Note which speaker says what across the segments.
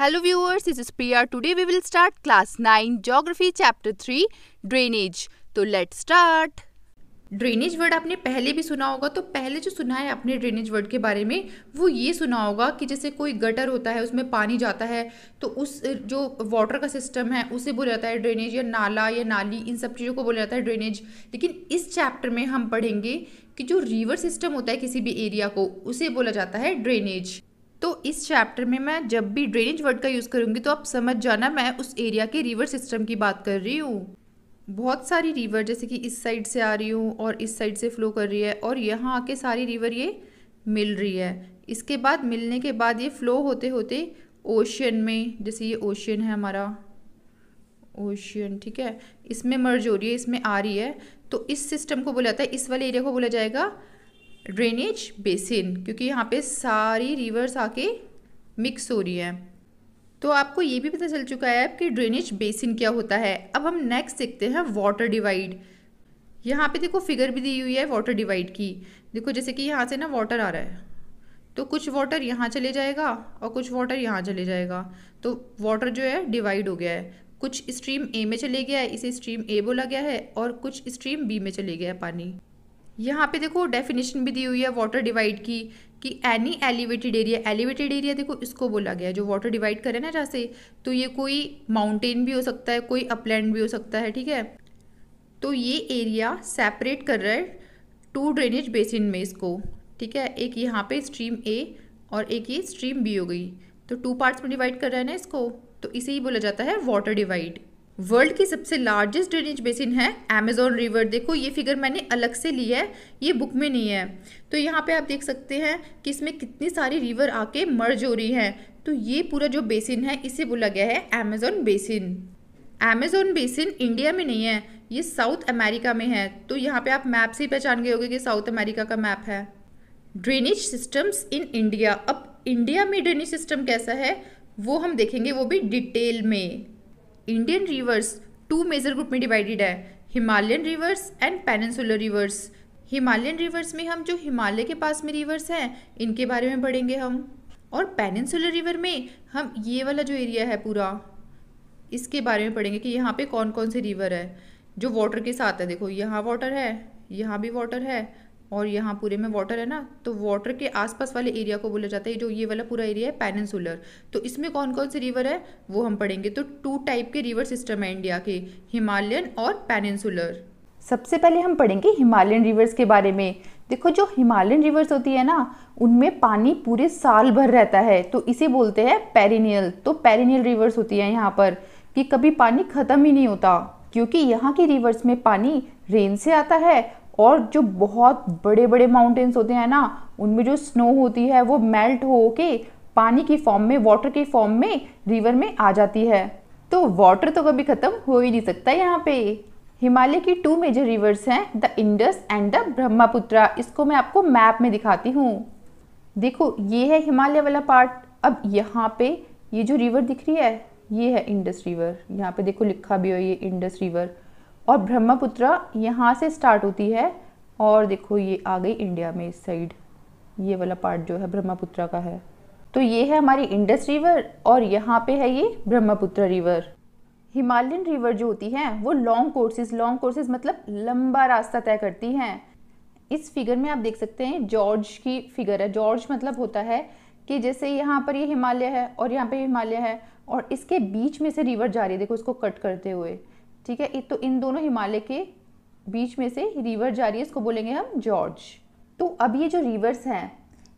Speaker 1: Hello viewers is is Priya today we will start class nine Geography chapter three drainage तो let start drainage word आपने पहले भी सुना होगा तो पहले जो सुना है आपने ड्रेनेज वर्ड के बारे में वो ये सुना होगा कि जैसे कोई गटर होता है उसमें पानी जाता है तो उस जो वाटर का सिस्टम है उसे बोला जाता है ड्रेनेज या नाला या नाली इन सब चीज़ों को बोला जाता है ड्रेनेज लेकिन इस चैप्टर में हम पढ़ेंगे कि जो रिवर सिस्टम होता है किसी भी एरिया को उसे बोला जाता है ड्रेनेज तो इस चैप्टर में मैं जब भी ड्रेनेज वर्ड का यूज़ करूँगी तो आप समझ जाना मैं उस एरिया के रिवर सिस्टम की बात कर रही हूँ बहुत सारी रिवर जैसे कि इस साइड से आ रही हूँ और इस साइड से फ्लो कर रही है और यहाँ आके सारी रिवर ये मिल रही है इसके बाद मिलने के बाद ये फ़्लो होते होते ओशियन में जैसे ये ओशियन है हमारा ओशियन ठीक है इसमें मर्ज हो रही है इसमें आ रही है तो इस सिस्टम को बोला जाता है इस वाले एरिया को बोला जाएगा ड्रेनेज बेसिन क्योंकि यहाँ पे सारी रिवर्स आके मिक्स हो रही है तो आपको ये भी पता चल चुका है कि ड्रेनेज बेसिन क्या होता है अब हम नेक्स्ट देखते हैं वाटर डिवाइड यहाँ पे देखो फिगर भी दी हुई है वाटर डिवाइड की देखो जैसे कि यहाँ से ना वाटर आ रहा है तो कुछ वाटर यहाँ चले जाएगा और कुछ वाटर यहाँ चले जाएगा तो वाटर जो है डिवाइड हो गया है कुछ स्ट्रीम ए में चले गया है इसे स्ट्रीम ए बोला गया है और कुछ स्ट्रीम बी में चले गया है पानी यहाँ पे देखो डेफिनेशन भी दी हुई है वाटर डिवाइड की कि any elevated area elevated area देखो इसको बोला गया जो वाटर डिवाइड करे ना जैसे तो ये कोई माउंटेन भी हो सकता है कोई अपलैंड भी हो सकता है ठीक है तो ये एरिया सेपरेट कर रहा है टू ड्रेनेज बेसिन में इसको ठीक है एक यहाँ पे स्ट्रीम ए और एक ये स्ट्रीम बी हो गई तो टू पार्ट्स में डिवाइड कर रहा है ना इसको तो इसे ही बोला जाता है वाटर डिवाइड वर्ल्ड की सबसे लार्जेस्ट ड्रेनेज बेसिन है एमेजोन रिवर देखो ये फिगर मैंने अलग से ली है ये बुक में नहीं है तो यहाँ पे आप देख सकते हैं कि इसमें कितनी सारी रिवर आके मर्ज हो रही हैं तो ये पूरा जो बेसिन है इसे बोला गया है Amazon basin Amazon basin India में नहीं है ये साउथ अमेरिका में है तो यहाँ पे आप मैप से ही पहचान गए होगे कि साउथ अमेरिका का मैप है ड्रेनेज सिस्टम्स इन इंडिया अब इंडिया में ड्रेनेज सिस्टम कैसा है वो हम देखेंगे वो भी डिटेल में Indian rivers two major group में डिवाइडेड है Himalayan rivers and peninsular rivers Himalayan rivers में हम जो हिमालय के पास में रिवर्स हैं इनके बारे में पढ़ेंगे हम और पेनसुलर रिवर में हम ये वाला जो एरिया है पूरा इसके बारे में पढ़ेंगे कि यहाँ पे कौन कौन से रिवर है जो वाटर के साथ है देखो यहाँ वाटर है यहाँ भी वाटर है और यहाँ पूरे में वाटर है ना तो वाटर के आसपास वाले एरिया को बोला जाता है जो ये वाला पूरा एरिया है पेनिनसुलर तो इसमें कौन कौन से रिवर है वो हम पढ़ेंगे तो टू टाइप के रिवर सिस्टम है इंडिया के हिमालयन और पेनिनसुलर सबसे पहले हम पढ़ेंगे हिमालयन रिवर्स के बारे में देखो जो हिमालयन रिवर्स होती है ना उनमें पानी पूरे साल भर रहता है तो इसे बोलते हैं पेरिनियल तो पेरिनियल रिवर्स होती है यहाँ पर कि कभी पानी ख़त्म ही नहीं होता क्योंकि यहाँ की रिवर्स में पानी रेन से आता है और जो बहुत बड़े बड़े माउंटेन्स होते हैं ना उनमें जो स्नो होती है वो मेल्ट हो के पानी की फॉर्म में वाटर की फॉर्म में रिवर में आ जाती है तो वाटर तो कभी ख़त्म हो ही नहीं सकता यहाँ पे हिमालय की टू मेजर रिवर्स हैं the Indus and the Brahmaputra इसको मैं आपको मैप में दिखाती हूँ देखो ये है हिमालय वाला पार्ट अब यहाँ पे ये जो रिवर दिख रही है ये है इंडस रिवर यहाँ पे देखो लिखा भी हो ये इंडस रिवर और ब्रह्मपुत्र यहाँ से स्टार्ट होती है और देखो ये आ गई इंडिया में इस साइड ये वाला पार्ट जो है ब्रह्मपुत्र का है तो ये है हमारी इंडस रिवर और यहाँ पे है ये ब्रह्मपुत्र रिवर हिमालयन रिवर जो होती है वो लॉन्ग कोर्सेज लॉन्ग कोर्सेज मतलब लंबा रास्ता तय करती हैं इस फिगर में आप देख सकते हैं जॉर्ज की फिगर है जॉर्ज मतलब होता है कि जैसे यहाँ पर ये हिमालय है और यहाँ पे हिमालय है और इसके बीच में से रिवर जा रही है देखो इसको कट करते हुए ठीक है तो इन दोनों हिमालय के बीच में से रिवर जा रही है इसको बोलेंगे हम जॉर्ज तो अब ये जो रिवर्स हैं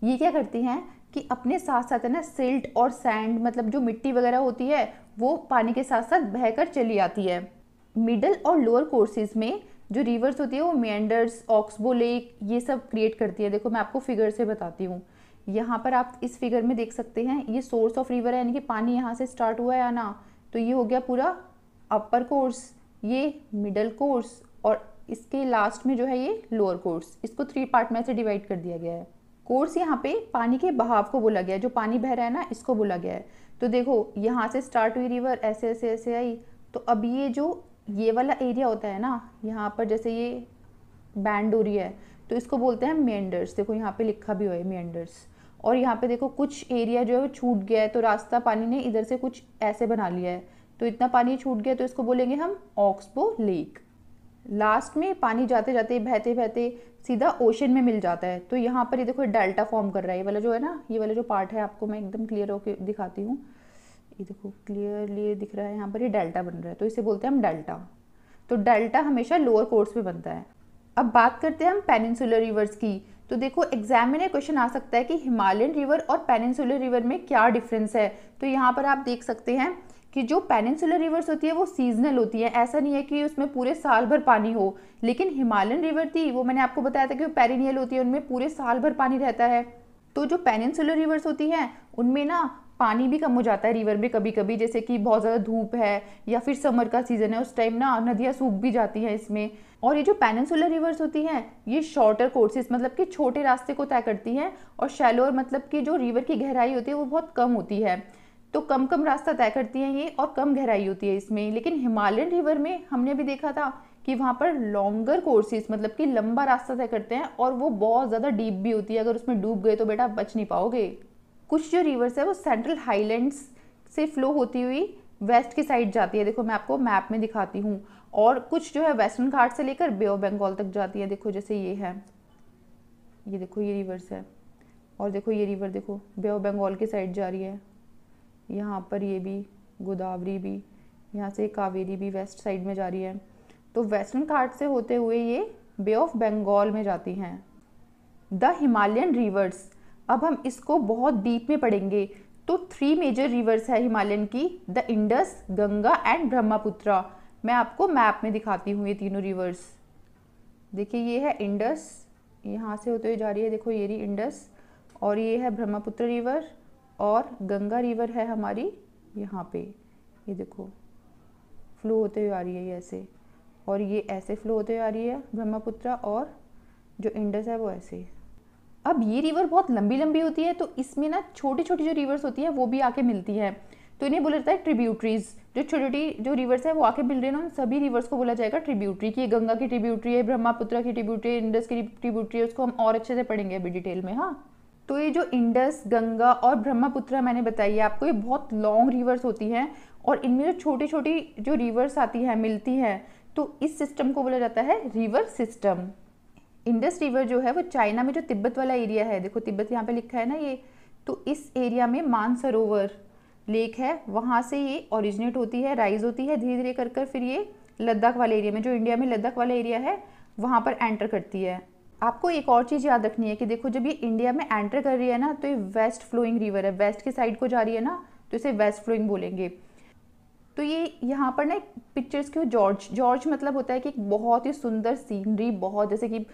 Speaker 1: ये क्या करती हैं कि अपने साथ साथ है ना सिल्ट और सैंड मतलब जो मिट्टी वगैरह होती है वो पानी के साथ साथ बहकर चली आती है मिडल और लोअर कोर्सेज में जो रिवर्स होती है वो मैंडर्स ऑक्सबो लेक ये सब क्रिएट करती है देखो मैं आपको फिगर से बताती हूँ यहाँ पर आप इस फिगर में देख सकते हैं ये सोर्स ऑफ रिवर है यानी कि पानी यहाँ से स्टार्ट हुआ है या ना तो ये हो गया पूरा अपर कोर्स ये मिडल कोर्स और इसके लास्ट में जो है ये लोअर कोर्स इसको थ्री पार्ट में से डिवाइड कर दिया गया है कोर्स यहाँ पे पानी के बहाव को बोला गया है जो पानी बह रहा है ना इसको बोला गया है तो देखो यहाँ से स्टार्ट हुई रिवर ऐसे ऐसे ऐसे आई तो अब ये जो ये वाला एरिया होता है ना यहाँ पर जैसे ये बैंड हो रही है तो इसको बोलते हैं मेंडर्स देखो यहाँ पे लिखा भी हुआ है मेंडर्स और यहाँ पे देखो कुछ एरिया जो है वो छूट गया है तो रास्ता पानी ने इधर से कुछ ऐसे बना लिया है तो इतना पानी छूट गया तो इसको बोलेंगे हम ऑक्सबो लेक लास्ट में पानी जाते जाते बहते बहते सीधा ओशन में मिल जाता है तो यहाँ पर ये देखो डेल्टा फॉर्म कर रहा है ये वाला जो है ना ये वाला जो पार्ट है आपको मैं एकदम क्लियर होकर दिखाती हूँ ये देखो क्लियरली दिख रहा है यहाँ पर ये डेल्टा बन रहा है तो इसे बोलते हैं हम डेल्टा तो डेल्टा हमेशा लोअर कोर्स में बनता है अब बात करते हैं हम पेनिनसुलर रिवर्स की तो देखो एग्जाम में क्वेश्चन आ सकता है कि हिमालयन रिवर और पेनिनसुलर रिवर में क्या डिफरेंस है तो यहाँ पर आप देख सकते हैं कि जो पेनिनसुलर रिवर्स होती है वो सीजनल होती है ऐसा नहीं है कि उसमें पूरे साल भर पानी हो लेकिन हिमालयन रिवर थी वो मैंने आपको बताया था कि वो पेरिनियल होती है उनमें पूरे साल भर पानी रहता है तो जो पेनिनसुलर रिवर्स होती हैं उनमें ना पानी भी कम हो जाता है रिवर में कभी कभी जैसे कि बहुत ज़्यादा धूप है या फिर समर का सीज़न है उस टाइम ना नदियाँ सूख भी जाती हैं इसमें और ये जो पेनसुलर रिवर्स होती हैं ये शॉर्टर कोर्सेज मतलब कि छोटे रास्ते को तय करती हैं और शैलोअर मतलब कि जो रिवर की गहराई होती है वो बहुत कम होती है तो कम कम रास्ता तय करती हैं ये और कम गहराई होती है इसमें लेकिन हिमालयन रिवर में हमने भी देखा था कि वहाँ पर लॉन्गर कोर्सेज मतलब कि लंबा रास्ता तय करते हैं और वो बहुत ज़्यादा डीप भी होती है अगर उसमें डूब गए तो बेटा बच नहीं पाओगे कुछ जो रिवर्स है वो सेंट्रल हाईलैंड्स से फ्लो होती हुई वेस्ट की साइड जाती है देखो मैं आपको मैप में दिखाती हूँ और कुछ जो है वेस्टर्न घाट से लेकर बे ऑफ बंगाल तक जाती है देखो जैसे ये है ये देखो ये रिवर्स है और देखो ये रिवर देखो बे ऑफ बंगाल की साइड जा रही है यहाँ पर ये भी गोदावरी भी यहाँ से कावेरी भी वेस्ट साइड में जा रही है तो वेस्टर्न घाट से होते हुए ये बे ऑफ बंगाल में जाती हैं द हिमालयन रिवर्स अब हम इसको बहुत डीप में पढ़ेंगे तो थ्री मेजर रिवर्स है हिमालयन की the Indus Ganga and Brahmaputra मैं आपको मैप में दिखाती हूँ ये तीनों रिवर्स देखिए ये है इंडस यहाँ से होते हुए जा रही है देखो ये रही इंडस और ये है ब्रह्मपुत्र रिवर और गंगा रिवर है हमारी यहाँ पे ये देखो फ्लो होते हुए आ रही है ये ऐसे और ये ऐसे फ्लो होते हुए आ रही है ब्रह्मपुत्र और जो इंडस है वो ऐसे अब ये रिवर बहुत लंबी लंबी होती है तो इसमें ना छोटी छोटी जो रिवर्स होती हैं वो भी आके मिलती है तो इन्हें बोला जाता है ट्रिब्यूटरीज जो छोटी छोटी जो रिवर्स है वो आके मिल रहे ना उन सभी रिवर्स को बोला जाएगा ट्रिब्यूटरी की गंगा की ट्रिब्यूटरी है ब्रह्मपुत्र की ट्रिब्यूटरी इंडस की ट्रिब्यूटरी है उसको हम और अच्छे से पढ़ेंगे अभी डिटेल में हाँ तो ये जो इंडस गंगा और ब्रह्मपुत्र मैंने बताई है आपको ये बहुत लॉन्ग रिवर्स होती हैं और इनमें जो छोटी छोटी जो रिवर्स आती हैं मिलती हैं तो इस सिस्टम को बोला जाता है रिवर सिस्टम इंडस रिवर जो है वो चाइना में जो तिब्बत वाला एरिया है देखो तिब्बत यहाँ पे लिखा है ना ये तो इस एरिया में मानसरोवर लेक है वहाँ से ये ओरिजिनेट होती है राइज होती है धीरे धीरे कर कर फिर ये लद्दाख वाले एरिया में जो इंडिया में लद्दाख वाला एरिया है वहाँ पर एंटर करती है आपको एक और चीज़ याद रखनी है कि देखो जब ये इंडिया में एंटर कर रही है ना तो ये वेस्ट फ्लोइंग रिवर है वेस्ट की साइड को जा रही है ना तो इसे वेस्ट फ्लोइंग बोलेंगे तो ये यहाँ पर ना पिक्चर्स क्यों जॉर्ज जॉर्ज मतलब होता है कि एक बहुत ही सुंदर सीनरी बहुत जैसे कि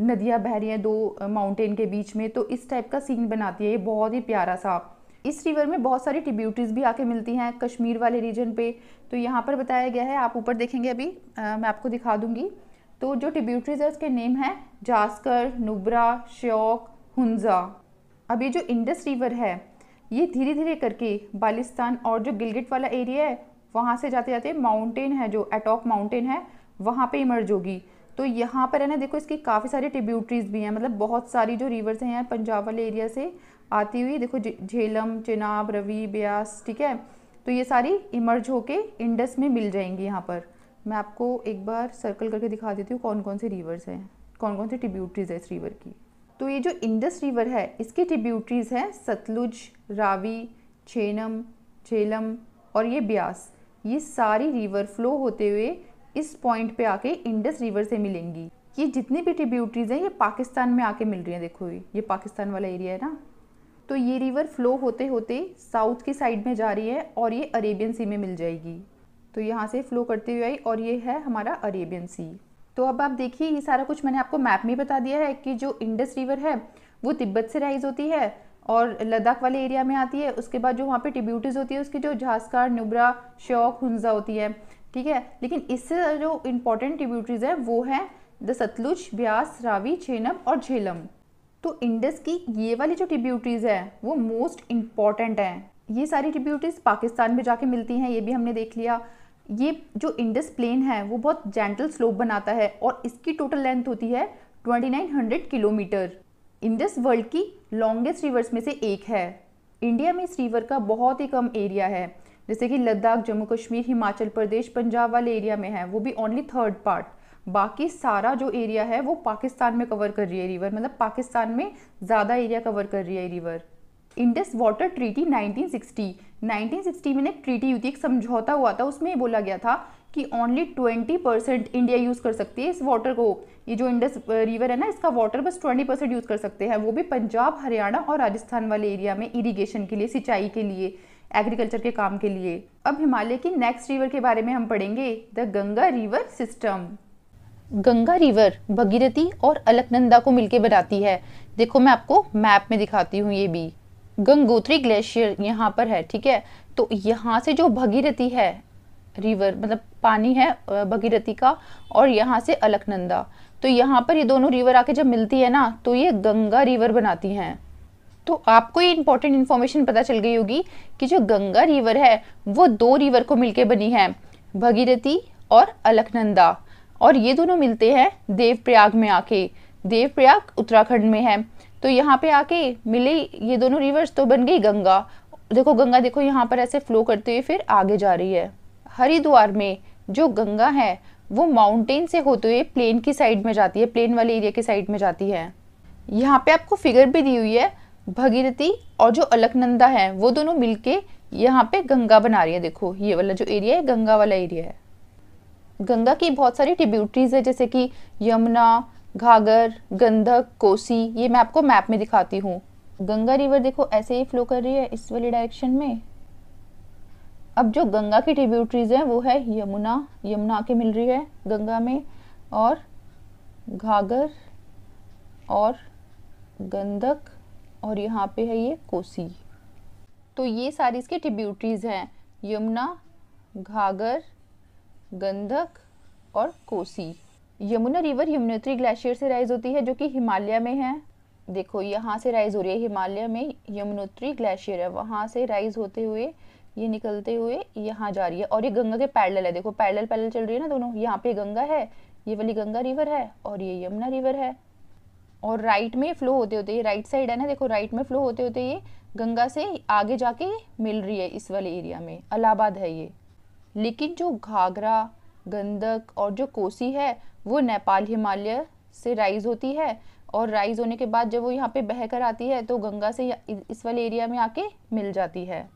Speaker 1: नदियाँ बह रही हैं दो माउंटेन के बीच में तो इस टाइप का सीन बनाती है ये बहुत ही प्यारा सा इस रिवर में बहुत सारी टिब्यूटीज भी आके मिलती हैं कश्मीर वाले रीजन पे तो यहाँ पर बताया गया है आप ऊपर देखेंगे अभी आ, मैं आपको दिखा दूंगी तो जो ट्रिब्यूटरीज है उसके नेम है जास्कर नुब्रा श्योक हुंजा अब ये जो इंडस रिवर है ये धीरे धीरे करके बालिस्तान और जो गिलगिट वाला एरिया है वहाँ से जाते जाते माउंटेन है जो एटॉक माउंटेन है वहाँ पे इमर्ज होगी तो यहाँ पर है ना देखो इसकी काफ़ी सारी ट्रिब्यूटरीज भी हैं मतलब बहुत सारी जो रिवर्स हैं पंजाब वाले एरिया से आती हुई देखो झेलम चिनाब रवि ब्यास ठीक है तो ये सारी इमर्ज होके इंडस में मिल जाएंगी यहाँ पर मैं आपको एक बार सर्कल करके दिखा देती हूँ कौन कौन से रिवर्स हैं कौन कौन से ट्रिब्यूटरीज है इस रिवर की तो ये जो इंडस रिवर है इसके ट्रिब्यूटरीज हैं सतलुज रावी छेनम झेलम और ये ब्यास ये सारी रिवर फ्लो होते हुए इस पॉइंट पे आके इंडस रिवर से मिलेंगी ये जितनी भी ट्रिब्यूटरीज हैं ये पाकिस्तान में आके मिल रही हैं देखो ये ये पाकिस्तान वाला एरिया है ना तो ये रिवर फ्लो होते होते साउथ की साइड में जा रही है और ये अरेबियन सी में मिल जाएगी तो यहाँ से फ्लो करते हुए आई और ये है हमारा अरेबियन सी तो अब आप देखिए ये सारा कुछ मैंने आपको मैप में बता दिया है कि जो इंडस रिवर है वो तिब्बत से राइज होती है और लद्दाख वाले एरिया में आती है उसके बाद जो वहाँ पे ट्रिब्यूटीज़ होती है उसकी जो झासकार नुब्रा श्योक हुंजा होती है ठीक है लेकिन इससे जो इम्पोर्टेंट ट्रिब्यूटरीज है वो है द सतलुज ब्यास रावी छेनम और झेलम तो इंडस की ये वाली जो ट्रिब्यूटीज़ है वो मोस्ट इम्पॉर्टेंट है ये सारी ट्रिब्यूटीज़ पाकिस्तान में जाके मिलती हैं ये भी हमने देख लिया ये जो इंडस प्लेन है वो बहुत जेंटल स्लोप बनाता है और इसकी टोटल लेंथ होती है 2900 किलोमीटर इंडस वर्ल्ड की लॉन्गेस्ट रिवर्स में से एक है इंडिया में इस रिवर का बहुत ही कम एरिया है जैसे कि लद्दाख जम्मू कश्मीर हिमाचल प्रदेश पंजाब वाले एरिया में है वो भी ओनली थर्ड पार्ट बाकी सारा जो एरिया है वो पाकिस्तान में कवर कर रही है रिवर मतलब पाकिस्तान में ज़्यादा एरिया कवर कर रही है रिवर इंडस वाटर ट्रीटी 1960 1960 में एक ट्रीटी हुई थी एक समझौता हुआ था उसमें बोला गया था कि ओनली 20 परसेंट इंडिया यूज़ कर सकती है इस वाटर को ये जो इंडस रिवर है ना इसका वाटर बस 20 परसेंट यूज़ कर सकते हैं वो भी पंजाब हरियाणा और राजस्थान वाले एरिया में इरीगेशन के लिए सिंचाई के लिए एग्रीकल्चर के काम के लिए अब हिमालय की नेक्स्ट रिवर के बारे में हम पढ़ेंगे the Ganga river system Ganga river Bhagirathi और अलकनंदा को मिलकर बनाती है देखो मैं आपको मैप में दिखाती हूँ ये भी गंगोत्री ग्लेशियर यहाँ पर है ठीक है तो यहाँ से जो भगीरथी है रिवर मतलब पानी है भगीरथी का और यहाँ से अलकनंदा तो यहाँ पर ये दोनों रिवर आके जब मिलती है ना तो ये गंगा रिवर बनाती हैं तो आपको ये इंपॉर्टेंट इन्फॉर्मेशन पता चल गई होगी कि जो गंगा रिवर है वो दो रिवर को मिलके बनी है भगीरथी और अलकनंदा और ये दोनों मिलते हैं देवप्रयाग में आके देवप्रयाग उत्तराखंड में है तो यहाँ पे आके मिले ये दोनों रिवर्स तो बन गई गंगा देखो गंगा देखो यहाँ पर ऐसे फ्लो करते हुए फिर आगे जा रही है हरिद्वार में जो गंगा है वो माउंटेन से होते हुए प्लेन की साइड में जाती है प्लेन वाले एरिया की साइड में जाती है यहाँ पे आपको फिगर भी दी हुई है भगीरथी और जो अलकनंदा है वो दोनों मिलके यहाँ पे गंगा बना रही है देखो ये वाला जो एरिया है गंगा वाला एरिया है गंगा की बहुत सारी ट्रिब्यूटरीज है जैसे कि यमुना घाघर गंधक कोसी ये मैं आपको मैप में दिखाती हूँ गंगा रिवर देखो ऐसे ही फ्लो कर रही है इस वाली डायरेक्शन में अब जो गंगा की ट्रिब्यूटरीज हैं वो है यमुना यमुना के मिल रही है गंगा में और घाघर और गंधक और यहाँ पे है ये कोसी तो ये सारी इसकी ट्रिब्यूटरीज हैं यमुना घाघर गंधक और कोसी यमुना रिवर यमुनोत्री ग्लेशियर से राइज होती है जो कि हिमालय में है देखो यहाँ से राइज हो रही है हिमालय में यमुनोत्री ग्लेशियर है वहाँ से राइज होते हुए ये निकलते हुए यहाँ जा रही है और ये गंगा के पैडल है देखो पैडल पैडल चल रही है ना दोनों यहाँ पे गंगा है ये वाली गंगा रिवर है और ये यमुना रिवर है और राइट में फ्लो होते होते ये राइट साइड है ना देखो राइट में फ्लो होते होते ये गंगा से आगे जाके मिल रही है इस वाले एरिया में अलाहाबाद है ये लेकिन जो घाघरा गंदक और जो कोसी है वो नेपाल हिमालय से राइज होती है और राइज होने के बाद जब वो यहाँ पे बह कर आती है तो गंगा से इस वाले एरिया में आके मिल जाती है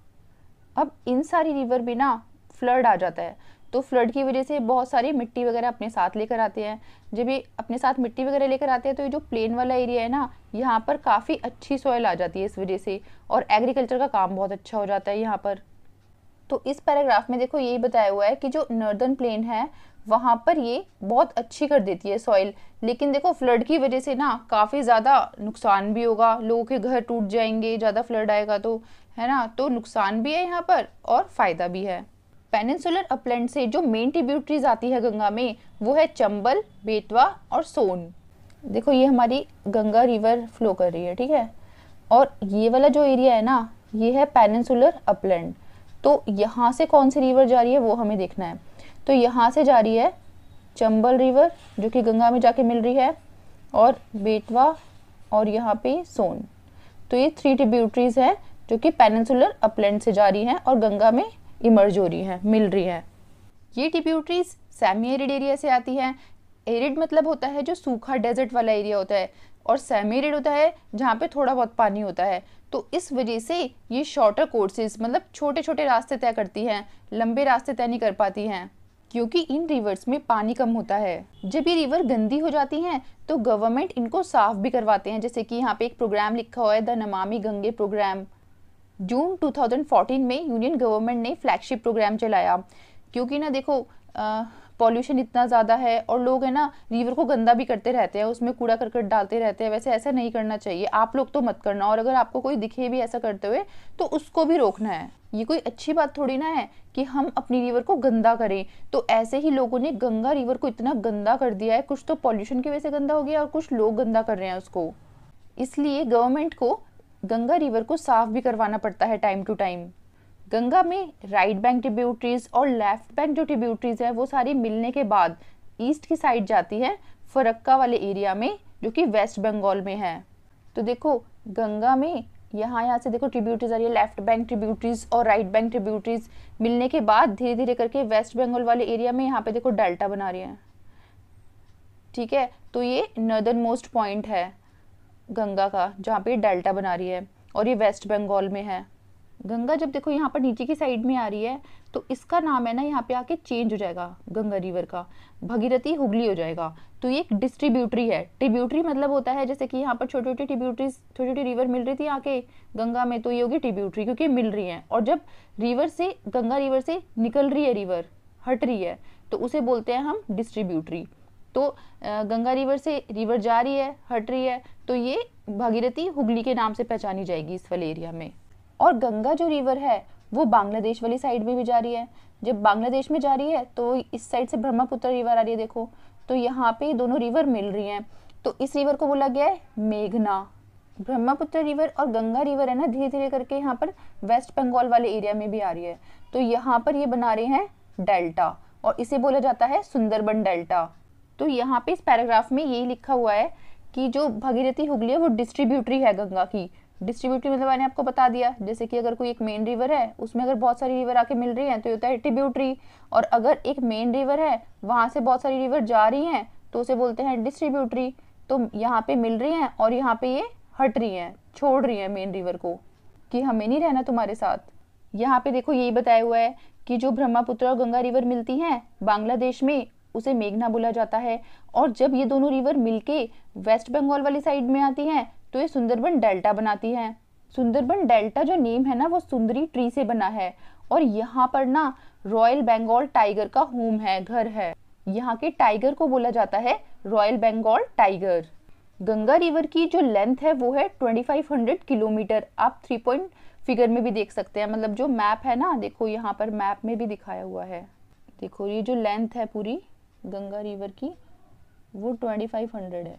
Speaker 1: अब इन सारी रिवर में ना फ्लड आ जाता है तो फ्लड की वजह से बहुत सारी मिट्टी वगैरह अपने साथ लेकर आते हैं जब ये अपने साथ मिट्टी वगैरह लेकर आते हैं तो ये जो प्लेन वाला एरिया है ना यहाँ पर काफ़ी अच्छी सॉइल आ जाती है इस वजह से और एग्रीकल्चर का काम बहुत अच्छा हो जाता है यहाँ पर तो इस पैराग्राफ में देखो यही बताया हुआ है कि जो नर्दर्न प्लेन है वहाँ पर ये बहुत अच्छी कर देती है सॉइल लेकिन देखो फ्लड की वजह से ना काफ़ी ज़्यादा नुकसान भी होगा लोगों के घर टूट जाएंगे ज़्यादा फ्लड आएगा तो है ना तो नुकसान भी है यहाँ पर और फ़ायदा भी है पेनिनसुलर अपलैंड से जो मेन टिब्यूटरीज आती है गंगा में वो है चंबल बेतवा और सोन देखो ये हमारी गंगा रिवर फ्लो कर रही है ठीक है और ये वाला जो एरिया है ना ये है पेनिनसुलर अपलैंड तो यहाँ से कौन सी रिवर जा रही है वो हमें देखना है तो यहाँ से जा रही है चंबल रिवर जो कि गंगा में जाके मिल रही है और बेटवा और यहाँ पे सोन तो ये थ्री टिब्यूटरीज हैं जो कि पेनसुलर अपलैंड से जा रही हैं और गंगा में इमर्ज हो रही हैं मिल रही हैं ये टिब्यूटरीज सेमी एरिड एरिया से आती हैं एरिड मतलब होता है जो सूखा डेजर्ट वाला एरिया होता है और सेमी रेड होता है जहाँ पे थोड़ा बहुत पानी होता है तो इस वजह से ये शॉर्टर कोर्सेज मतलब छोटे छोटे रास्ते तय करती हैं लंबे रास्ते तय नहीं कर पाती हैं क्योंकि इन रिवर्स में पानी कम होता है जब ये रिवर गंदी हो जाती हैं तो गवर्नमेंट इनको साफ भी करवाते हैं जैसे कि यहाँ पे एक प्रोग्राम लिखा हुआ है द नमामि गंगे प्रोग्राम जून 2014 में यूनियन गवर्नमेंट ने फ्लैगशिप प्रोग्राम चलाया क्योंकि ना देखो आ, पॉल्यूशन इतना ज़्यादा है और लोग है ना रिवर को गंदा भी करते रहते हैं उसमें कूड़ा करकट डालते रहते हैं वैसे ऐसा नहीं करना चाहिए आप लोग तो मत करना और अगर आपको कोई दिखे भी ऐसा करते हुए तो उसको भी रोकना है ये कोई अच्छी बात थोड़ी ना है कि हम अपनी रिवर को गंदा करें तो ऐसे ही लोगों ने गंगा रिवर को इतना गंदा कर दिया है कुछ तो पॉल्यूशन की वजह से गंदा हो गया और कुछ लोग गंदा कर रहे हैं उसको इसलिए गवर्नमेंट को गंगा रिवर को साफ भी करवाना पड़ता है टाइम टू टाइम गंगा में राइट बैंक ट्रिब्यूटरीज और लेफ्ट बैंक जो ट्रिब्यूटरीज है वो सारी मिलने के बाद ईस्ट की साइड जाती है फरक्का वाले एरिया में जो कि वेस्ट बंगाल में है तो देखो गंगा में यहाँ यहाँ से देखो ट्रिब्यूटरीज आ रही है लेफ्ट बैंक ट्रिब्यूटरीज और राइट बैंक ट्रिब्यूटरीज मिलने के बाद धीरे धीरे करके वेस्ट बंगाल वाले एरिया में यहाँ पे देखो डेल्टा बना रही है ठीक है तो ये नर्दर्न मोस्ट पॉइंट है गंगा का जहाँ पे डेल्टा बना रही है और ये वेस्ट बंगाल में है गंगा जब देखो यहाँ पर नीचे की साइड में आ रही है तो इसका नाम है ना यहाँ पे आके चेंज हो जाएगा गंगा रिवर का भगीरथी हुगली हो जाएगा तो ये एक डिस्ट्रीब्यूटरी है ट्रिब्यूटरी मतलब होता है जैसे कि यहाँ पर छोटी छोटी ट्रिब्यूटरी छोटी छोटी रिवर मिल रही थी आके गंगा में तो ये होगी ट्रिब्यूटरी क्योंकि मिल रही है और जब रिवर से गंगा रिवर से निकल रही है रिवर हट रही है तो उसे बोलते हैं हम डिस्ट्रीब्यूटरी तो गंगा रिवर से रिवर जा रही है हट रही है तो ये भागीरथी हुगली के नाम से पहचानी जाएगी इस वाले एरिया में और गंगा जो रिवर है वो बांग्लादेश वाली साइड में भी जा रही है जब बांग्लादेश में जा रही है तो इस साइड से ब्रह्मपुत्र रिवर आ रही है देखो तो यहाँ पे दोनों रिवर मिल रही हैं तो इस रिवर को बोला गया है मेघना ब्रह्मपुत्र रिवर और गंगा रिवर है ना धीरे धीरे करके यहाँ पर वेस्ट बंगाल वाले एरिया में भी आ रही है तो यहाँ पर ये बना रहे हैं डेल्टा और इसे बोला जाता है सुंदरबन डेल्टा तो यहाँ पे इस पैराग्राफ में यही लिखा हुआ है कि जो भगीरथी हुगली है वो डिस्ट्रीब्यूटरी है गंगा की डिस्ट्रीब्यूटरी मतलब मैंने आपको बता दिया जैसे कि अगर कोई एक मेन रिवर है उसमें अगर बहुत सारी रिवर आके मिल रही हैं तो ये होता है ट्रिब्यूटरी और अगर एक मेन रिवर है वहाँ से बहुत सारी रिवर जा रही हैं तो उसे बोलते हैं डिस्ट्रीब्यूटरी तो यहाँ पे मिल रही हैं और यहाँ पे ये हट रही हैं छोड़ रही हैं मेन रिवर को कि हमें नहीं रहना तुम्हारे साथ यहाँ पे देखो यही बताया हुआ है कि जो ब्रह्मपुत्र और गंगा रिवर मिलती हैं बांग्लादेश में उसे मेघना बोला जाता है और जब ये दोनों रिवर मिलके वेस्ट बंगाल वाली साइड में आती हैं तो ये सुंदरबन डेल्टा बनाती है सुंदरबन डेल्टा जो नेम है ना वो सुंदरी ट्री से बना है और यहाँ पर ना रॉयल बंगाल टाइगर का होम है घर है यहाँ के टाइगर को बोला जाता है royal Bengal tiger Ganga river की जो लेंथ है वो है 2500 किलोमीटर आप थ्री पॉइंट फिगर में भी देख सकते हैं मतलब जो मैप है ना देखो यहाँ पर मैप में भी दिखाया हुआ है देखो ये जो लेंथ है पूरी गंगा रिवर की वो 2500 है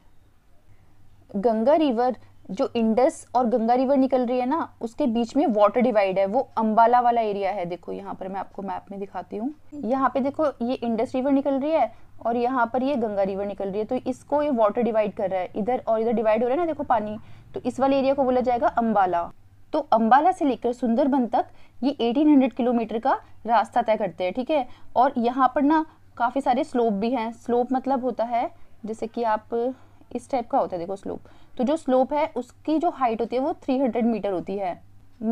Speaker 1: गंगा रिवर जो इंडस और गंगा रिवर निकल रही है ना उसके बीच में वाटर डिवाइड है वो अम्बाला वाला एरिया है देखो यहाँ पर मैं आपको मैप में दिखाती हूँ यहाँ पे देखो ये इंडस रिवर निकल रही है और यहाँ पर ये गंगा रिवर निकल रही है तो इसको ये वाटर डिवाइड कर रहा है इधर और इधर डिवाइड हो रहा है ना देखो पानी तो इस वाले एरिया को बोला जाएगा अम्बाला तो अम्बाला से लेकर सुंदरबन तक ये एटीन किलोमीटर का रास्ता तय करते हैं ठीक है ठीके? और यहाँ पर ना काफ़ी सारे स्लोप भी हैं स्लोप मतलब होता है जैसे कि आप इस टाइप का होता है देखो स्लोप तो जो स्लोप है उसकी जो हाइट होती है वो 300 मीटर होती है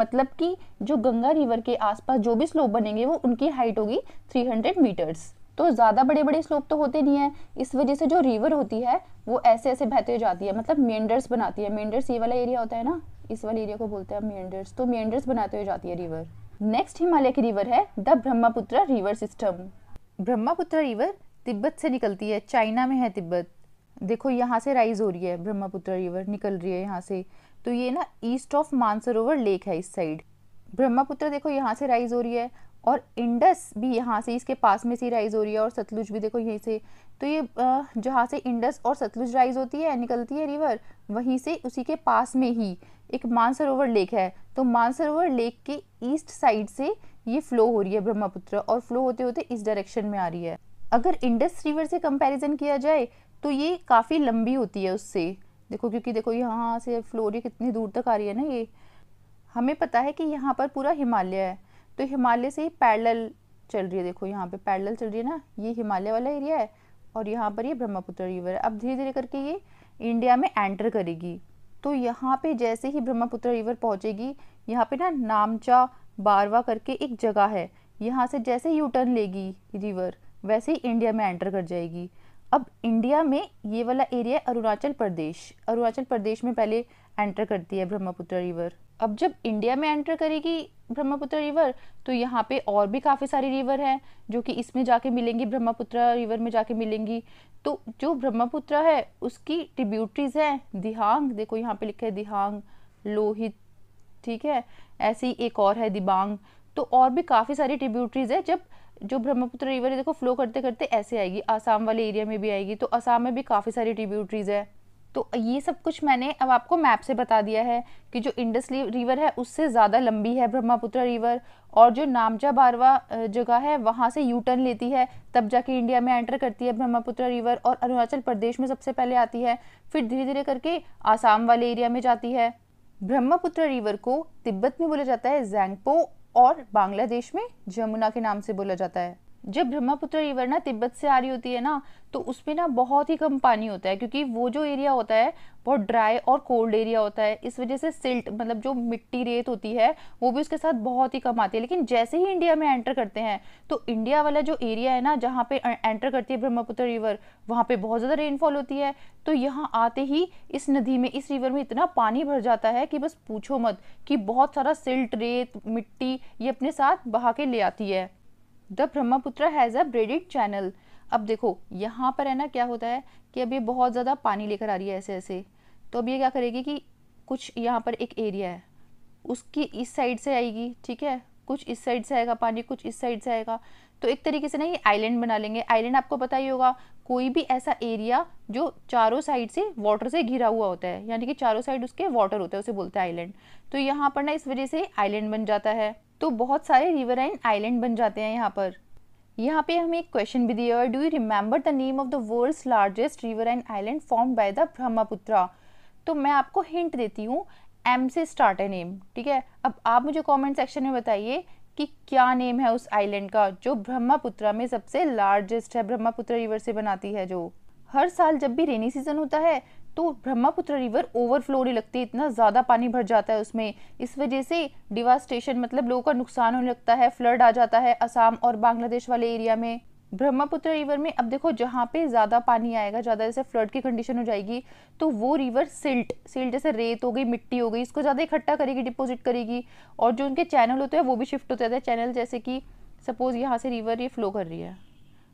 Speaker 1: मतलब कि जो गंगा रिवर के आसपास जो भी स्लोप बनेंगे वो उनकी हाइट होगी 300 मीटर्स तो ज़्यादा बड़े बड़े स्लोप तो होते नहीं हैं इस वजह से जो रिवर होती है वो ऐसे ऐसे बहते जाती है मतलब मेंडर्स बनाती है मेंडर्स ये वाला एरिया होता है ना इस वाले एरिया को बोलते हैं मेंडर्स तो मेंडर्स बनाते हुए जाती है रिवर नेक्स्ट हिमालय की रिवर है the Brahmaputra river system Brahmaputra river Tibet से निकलती है चाइना में है तिब्बत देखो यहाँ से राइज हो रही है ब्रह्मपुत्र रिवर निकल रही है यहाँ से तो ये ना ईस्ट ऑफ मानसरोवर लेक है इस साइड ब्रह्मपुत्र देखो यहाँ से राइज हो रही है और इंडस भी यहाँ से इसके पास में से राइज हो रही है और सतलुज भी देखो यहीं से तो ये जहाँ से इंडस और सतलुज राइज होती है निकलती है रिवर वहीं से उसी के पास में ही एक मानसरोवर लेक है तो मानसरोवर लेक के ईस्ट साइड से ये फ्लो हो रही है ब्रह्मपुत्र और फ्लो होते होते इस डायरेक्शन में आ रही है अगर इंडस रिवर से कंपैरिजन किया जाए तो ये काफ़ी लंबी होती है उससे देखो क्योंकि देखो यहाँ से फ्लोरी कितनी दूर तक आ रही है ना ये हमें पता है कि यहाँ पर पूरा हिमालय है तो हिमालय से ही पैडल चल रही है देखो यहाँ पे पैडल चल रही है ना ये हिमालय वाला एरिया है और यहाँ पर ये ब्रह्मपुत्र रिवर है अब धीरे धीरे करके ये इंडिया में एंटर करेगी तो यहाँ पे जैसे ही ब्रह्मपुत्र रिवर पहुँचेगी यहाँ पे ना नामचा बारवा करके एक जगह है यहाँ से जैसे यू टर्न लेगी रिवर वैसे ही इंडिया में एंटर कर जाएगी अब इंडिया में ये वाला एरिया है अरुणाचल प्रदेश अरुणाचल प्रदेश में पहले एंटर करती है ब्रह्मपुत्र रिवर अब जब इंडिया में एंटर करेगी ब्रह्मपुत्र रिवर तो यहाँ पे और भी काफ़ी सारी रिवर हैं जो कि इसमें जाके मिलेंगी ब्रह्मपुत्र रिवर में जाके मिलेंगी तो जो ब्रह्मपुत्र है उसकी ट्रिब्यूटरीज हैं दिहांग देखो यहाँ पे लिखा है दिहांग लोहित ठीक है ऐसी एक और है दिबांग तो और भी काफ़ी सारी ट्रिब्यूटरीज है जब जो ब्रह्मपुत्र रिवर है देखो फ्लो करते करते ऐसे आएगी आसाम वाले एरिया में भी आएगी तो आसाम में भी काफ़ी सारी ट्रिब्यूटरीज़ है तो ये सब कुछ मैंने अब आपको मैप से बता दिया है कि जो इंडस रिवर है उससे ज़्यादा लंबी है ब्रह्मपुत्र रिवर और जो नामचा बारवा जगह है वहाँ से यू टर्न लेती है तब जाके इंडिया में एंटर करती है ब्रह्मपुत्र रिवर और अरुणाचल प्रदेश में सबसे पहले आती है फिर धीरे धीरे करके आसाम वाले एरिया में जाती है ब्रह्मपुत्र रिवर को तिब्बत में बोला जाता है जैंगपो और बांग्लादेश में जमुना के नाम से बोला जाता है जब ब्रह्मपुत्र रिवर ना तिब्बत से आ रही होती है ना तो उसमें ना बहुत ही कम पानी होता है क्योंकि वो जो एरिया होता है बहुत ड्राई और कोल्ड एरिया होता है इस वजह से सिल्ट मतलब जो मिट्टी रेत होती है वो भी उसके साथ बहुत ही कम आती है लेकिन जैसे ही इंडिया में एंटर करते हैं तो इंडिया वाला जो एरिया है ना जहाँ पे एंटर करती है ब्रह्मपुत्र रिवर वहाँ पे बहुत ज़्यादा रेनफॉल होती है तो यहाँ आते ही इस नदी में इस रिवर में इतना पानी भर जाता है कि बस पूछो मत कि बहुत सारा सिल्ट रेत मिट्टी ये अपने साथ बहा के ले आती है the Brahmaputra has a braided channel अब देखो यहाँ पर है ना क्या होता है कि अब ये बहुत ज़्यादा पानी लेकर आ रही है ऐसे ऐसे तो अब ये क्या करेगी कि कुछ यहाँ पर एक एरिया है उसकी इस साइड से आएगी ठीक है कुछ इस साइड से आएगा पानी कुछ इस साइड से आएगा तो एक तरीके से ना ये आइलैंड बना लेंगे आइलैंड आपको पता ही होगा कोई भी ऐसा एरिया जो चारों साइड से वाटर से घिरा हुआ होता है यानी कि चारों साइड उसके वाटर होता है उसे बोलते हैं आइलैंड तो यहाँ पर ना इस वजह से आइलैंड बन जाता है तो बहुत सारे रिवर एंड आइलैंड बन जाते हैं यहाँ पर यहाँ पे हमें एक क्वेश्चन भी दिया है do you remember the name of the world's largest river and island form by the Brahmaputra तो मैं आपको हिंट देती हूँ एम से स्टार्ट है नेम ठीक है अब आप मुझे कमेंट सेक्शन में बताइए कि क्या नेम है उस आइलैंड का जो ब्रह्मपुत्रा में सबसे लार्जेस्ट है ब्रह्मपुत्र रिवर से बनाती है जो हर साल जब भी रेनी सीजन होता है तो ब्रह्मपुत्र रिवर ओवरफ्लो होने लगती है इतना ज़्यादा पानी भर जाता है उसमें इस वजह से डिवास्टेशन मतलब लोगों का नुकसान होने लगता है फ्लड आ जाता है असम और बांग्लादेश वाले एरिया में ब्रह्मपुत्र रिवर में अब देखो जहाँ पे ज़्यादा पानी आएगा ज़्यादा जैसे फ्लड की कंडीशन हो जाएगी तो वो रिवर सिल्ट सिल्ट जैसे रेत हो गई मिट्टी हो गई इसको ज़्यादा इकट्ठा करेगी डिपॉजिट करेगी और जो उनके चैनल होते हैं वो भी शिफ्ट होते जाते हैं चैनल जैसे कि सपोज़ यहाँ से रिवर ये फ्लो कर रही है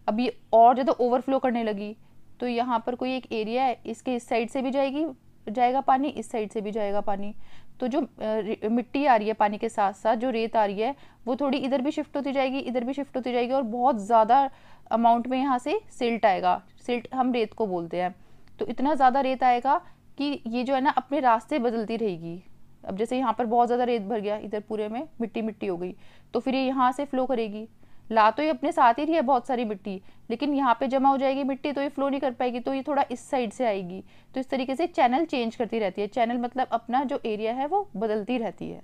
Speaker 1: अब ये और ज़्यादा ओवरफ्लो करने लगी तो यहाँ पर कोई एक एरिया है इसके इस साइड से भी जाएगी जाएगा पानी इस साइड से भी जाएगा पानी तो जो मिट्टी आ रही है पानी के साथ साथ जो रेत आ रही है वो थोड़ी इधर भी शिफ्ट होती जाएगी इधर भी शिफ्ट होती जाएगी और बहुत ज़्यादा अमाउंट में यहाँ से सिल्ट आएगा सिल्ट हम रेत को बोलते हैं तो इतना ज़्यादा रेत आएगा कि ये जो है ना अपने रास्ते बदलती रहेगी अब जैसे यहाँ पर बहुत ज़्यादा रेत भर गया इधर पूरे में मिट्टी मिट्टी हो गई तो फिर ये यहाँ से फ्लो करेगी ला तो ये अपने साथ ही रही है बहुत सारी मिट्टी लेकिन यहाँ पे जमा हो जाएगी मिट्टी तो ये फ्लो नहीं कर पाएगी तो ये थोड़ा इस साइड से आएगी तो इस तरीके से चैनल चेंज करती रहती है चैनल मतलब अपना जो एरिया है वो बदलती रहती है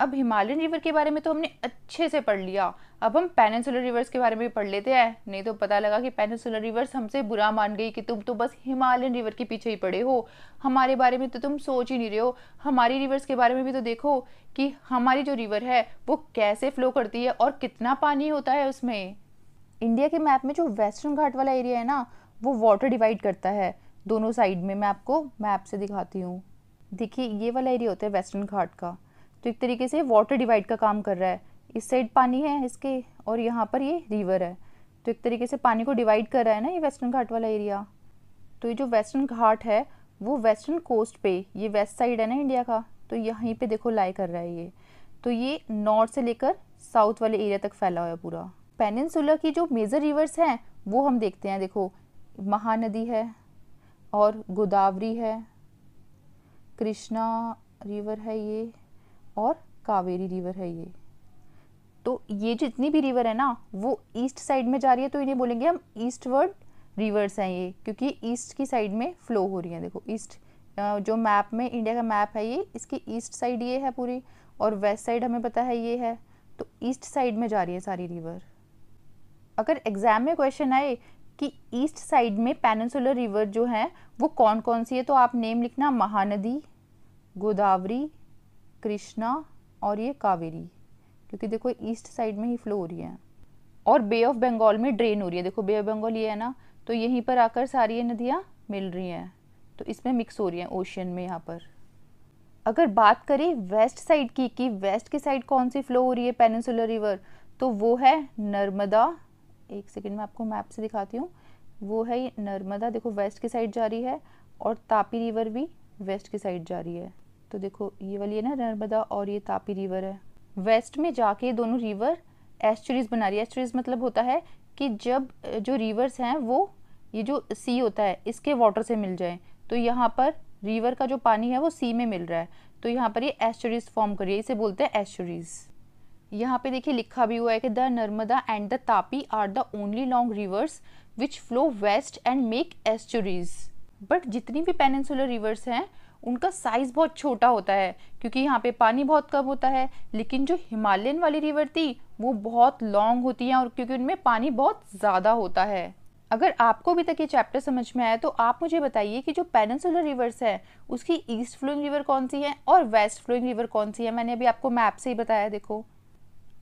Speaker 1: अब हिमालयन रिवर के बारे में तो हमने अच्छे से पढ़ लिया अब हम पेनिनसुलर रिवर्स के बारे में भी पढ़ लेते हैं नहीं तो पता लगा कि पेनिनसुलर रिवर्स हमसे बुरा मान गई कि तुम तो बस हिमालयन रिवर के पीछे ही पड़े हो हमारे बारे में तो तुम सोच ही नहीं रहे हो हमारी रिवर्स के बारे में भी तो देखो कि हमारी जो रिवर है वो कैसे फ्लो करती है और कितना पानी होता है उसमें इंडिया के मैप में जो वेस्टर्न घाट वाला एरिया है ना वो वाटर डिवाइड करता है दोनों साइड में मैं आपको मैप से दिखाती हूँ देखिए ये वाला एरिया होता है वेस्टर्न घाट का तो एक तरीके से वाटर डिवाइड का काम कर रहा है इस साइड पानी है इसके और यहाँ पर ये रिवर है तो एक तरीके से पानी को डिवाइड कर रहा है ना ये वेस्टर्न घाट वाला एरिया तो ये जो वेस्टर्न घाट है वो वेस्टर्न कोस्ट पे ये वेस्ट साइड है ना इंडिया का तो यहीं पे देखो लाई कर रहा है ये तो ये नॉर्थ से लेकर साउथ वाले एरिया तक फैला हुआ है पूरा पेनिनसुला की जो मेजर रिवर्स हैं वो हम देखते हैं देखो महानदी है और गोदावरी है कृष्णा रिवर है ये और कावेरी रिवर है ये तो ये जितनी भी रिवर है ना वो ईस्ट साइड में जा रही है तो इन्हें बोलेंगे हम ईस्टवर्ड रिवर्स हैं ये क्योंकि ईस्ट की साइड में फ्लो हो रही है देखो ईस्ट जो मैप में इंडिया का मैप है ये इसकी ईस्ट साइड ये है पूरी और वेस्ट साइड हमें पता है ये है तो ईस्ट साइड में जा रही है सारी रिवर अगर एग्ज़ाम में क्वेश्चन आए कि ईस्ट साइड में पेनसुलर रिवर जो है वो कौन कौन सी है तो आप नेम लिखना महानदी गोदावरी कृष्णा और ये कावेरी क्योंकि देखो ईस्ट साइड में ही फ्लो हो रही है और बे ऑफ बंगाल में ड्रेन हो रही है देखो बे ऑफ बंगाल ये है ना तो यहीं पर आकर सारी ये नदियाँ मिल रही हैं तो इसमें मिक्स हो रही हैं ओशियन में यहाँ पर अगर बात करें वेस्ट साइड की कि वेस्ट की साइड कौन सी फ्लो हो रही है पेनिसुलर रिवर तो वो है नर्मदा एक सेकेंड में आपको मैप से दिखाती हूँ वो है नर्मदा देखो वेस्ट की साइड जा रही है और तापी रिवर भी वेस्ट की साइड जा रही है तो देखो ये वाली है ना नर्मदा और ये तापी रिवर है वेस्ट में जाके दोनों रिवर एस्चुरीज बना रही है एस्चुरीज मतलब होता है कि जब जो रिवर्स हैं वो ये जो सी होता है इसके वाटर से मिल जाए तो यहाँ पर रिवर का जो पानी है वो सी में मिल रहा है तो यहाँ पर ये एस्चुरीज फॉर्म कर रही है इसे बोलते हैं एस्चुरीज यहाँ पे देखिए लिखा भी हुआ है कि the Narmada and the Tapi are the only long rivers which flow west and make estuaries but जितनी भी पेनिनसुलर रिवर्स हैं उनका साइज़ बहुत छोटा होता है क्योंकि यहाँ पे पानी बहुत कम होता है लेकिन जो हिमालयन वाली रिवर थी वो बहुत लॉन्ग होती हैं और क्योंकि उनमें पानी बहुत ज़्यादा होता है अगर आपको अभी तक ये चैप्टर समझ में आया तो आप मुझे बताइए कि जो पेनसुलर रिवर्स है उसकी ईस्ट फ्लोइंग रिवर कौन सी है और वेस्ट फ्लोइंग रिवर कौन सी है मैंने अभी आपको मैप से ही बताया देखो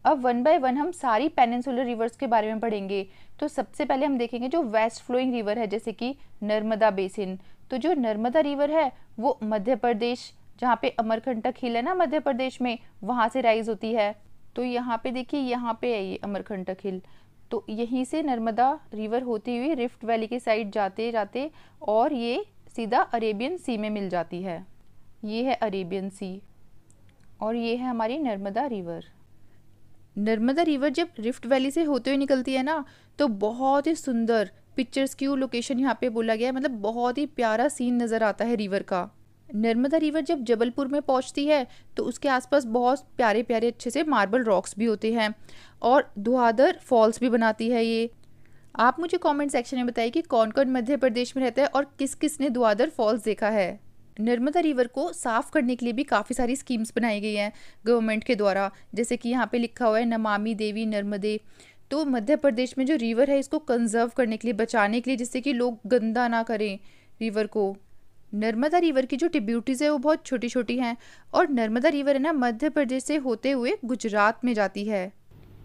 Speaker 1: अब वन बाय वन हम सारी पेनसुलर रिवर्स के बारे में पढ़ेंगे तो सबसे पहले हम देखेंगे जो वेस्ट फ्लोइंग रिवर है जैसे कि नर्मदा बेसिन तो जो नर्मदा रिवर है वो मध्य प्रदेश जहाँ पे अमरकंटक हिल है ना मध्य प्रदेश में वहाँ से राइज होती है तो यहाँ पे देखिए यहाँ पे है ये अमरकंटक हिल तो यहीं से नर्मदा रिवर होती हुई रिफ्ट वैली के साइड जाते जाते और ये सीधा अरेबियन सी में मिल जाती है ये है अरेबियन सी और ये है हमारी नर्मदा रिवर नर्मदा रिवर जब रिफ्ट वैली से होते हुए निकलती है ना तो बहुत ही सुंदर पिक्चर्स की वो लोकेशन यहाँ पे बोला गया है मतलब बहुत ही प्यारा सीन नज़र आता है रिवर का नर्मदा रिवर जब जबलपुर में पहुँचती है तो उसके आसपास बहुत प्यारे प्यारे अच्छे से मार्बल रॉक्स भी होते हैं और दुहादर फॉल्स भी बनाती है ये आप मुझे कमेंट सेक्शन में बताइए कि कौन कौन मध्य प्रदेश में रहता है और किस किस ने दुआदर फॉल्स देखा है नर्मदा रिवर को साफ़ करने के लिए भी काफ़ी सारी स्कीम्स बनाई गई हैं गवर्नमेंट के द्वारा जैसे कि यहाँ पे लिखा हुआ है नमामि देवी नर्मदे तो मध्य प्रदेश में जो रिवर है इसको कंजर्व करने के लिए बचाने के लिए जिससे कि लोग गंदा ना करें रिवर को नर्मदा रिवर की जो टिब्यूटीज़ है वो बहुत छोटी छोटी हैं और नर्मदा रिवर है ना मध्य प्रदेश से होते हुए गुजरात में जाती है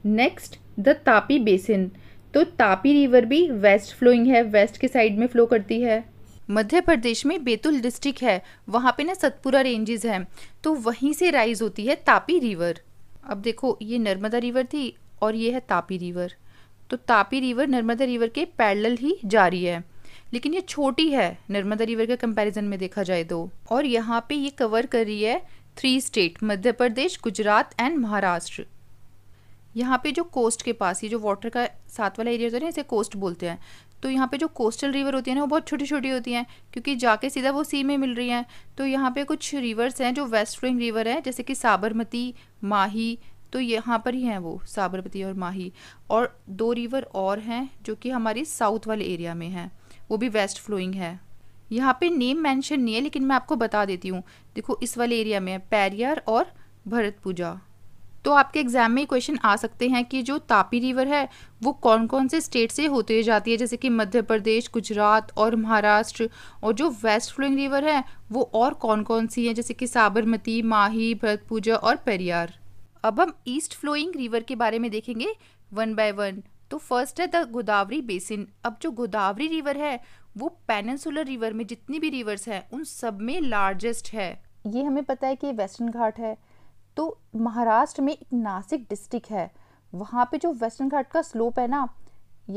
Speaker 1: नेक्स्ट द तापी बेसिन तो तापी रिवर भी वेस्ट फ्लोइंग है वेस्ट के साइड में फ्लो करती है मध्य प्रदेश में बेतुल डिस्ट्रिक्ट है वहाँ पे ना सतपुरा रेंजेस हैं तो वहीं से राइज होती है तापी रिवर अब देखो ये नर्मदा रिवर थी और ये है तापी रिवर तो तापी रिवर नर्मदा रिवर के पैडल ही जारी है लेकिन ये छोटी है नर्मदा रिवर के कंपैरिजन में देखा जाए तो और यहाँ पे ये कवर कर रही है three state Madhya Pradesh Gujarat and Maharashtra यहाँ पे जो कोस्ट के पास ये जो वाटर का साथ वाला एरिया होता है ना इसे कोस्ट बोलते हैं तो यहाँ पे जो कोस्टल रिवर होती है ना वो बहुत छोटी छोटी होती हैं क्योंकि जाके सीधा वो सी में मिल रही हैं तो यहाँ पे कुछ रिवर्स हैं जो वेस्ट फ्लोइंग रिवर हैं जैसे कि साबरमती माही तो यहाँ पर ही हैं वो साबरमती और माही और दो रिवर और हैं जो कि हमारी साउथ वाले एरिया में हैं वो भी वेस्ट फ्लोइंग है यहाँ पे नेम मेंशन नहीं है लेकिन मैं आपको बता देती हूँ देखो इस वाले एरिया में है पैरियर और भरत पूजा तो आपके एग्जाम में क्वेश्चन आ सकते हैं कि जो तापी रिवर है वो कौन कौन से स्टेट से होते हुए जाती है जैसे कि मध्य प्रदेश गुजरात और महाराष्ट्र और जो वेस्ट फ्लोइंग रिवर है वो और कौन कौन सी हैं जैसे कि साबरमती माही भरत पूजा और पेरियार अब हम ईस्ट फ्लोइंग रिवर के बारे में देखेंगे वन बाय वन तो फर्स्ट है द गोदावरी बेसिन अब जो गोदावरी रिवर है वो पेनसुलर रिवर में जितनी भी रिवर्स हैं उन सब में लार्जेस्ट है ये हमें पता है कि वेस्टर्न घाट है तो महाराष्ट्र में एक नासिक डिस्ट्रिक्ट है वहाँ पे जो वेस्टर्न घाट का स्लोप है ना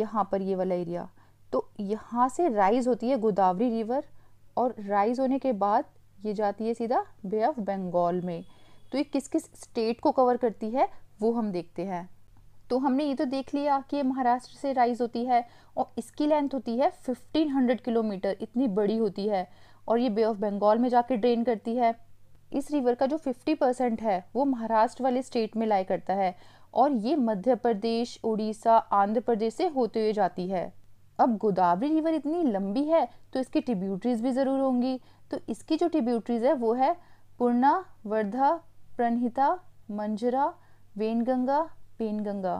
Speaker 1: यहाँ पर ये वाला एरिया तो यहाँ से राइज होती है गोदावरी रिवर और राइज होने के बाद ये जाती है सीधा बे ऑफ बंगाल में तो ये किस किस स्टेट को कवर करती है वो हम देखते हैं तो हमने ये तो देख लिया कि ये महाराष्ट्र से राइज होती है और इसकी लेंथ होती है 1500 किलोमीटर इतनी बड़ी होती है और ये बे ऑफ बंगाल में जाके ड्रेन करती है इस रिवर का जो 50 परसेंट है वो महाराष्ट्र वाले स्टेट में लाया करता है और ये मध्य प्रदेश उड़ीसा आंध्र प्रदेश से होते हुए जाती है अब गोदावरी रिवर इतनी लंबी है तो इसकी ट्रिब्यूटरीज भी ज़रूर होंगी तो इसकी जो ट्रिब्यूटरीज है वो है पूर्णा वर्धा प्रणहिता मंजरा वेनगंगा पेनगंगा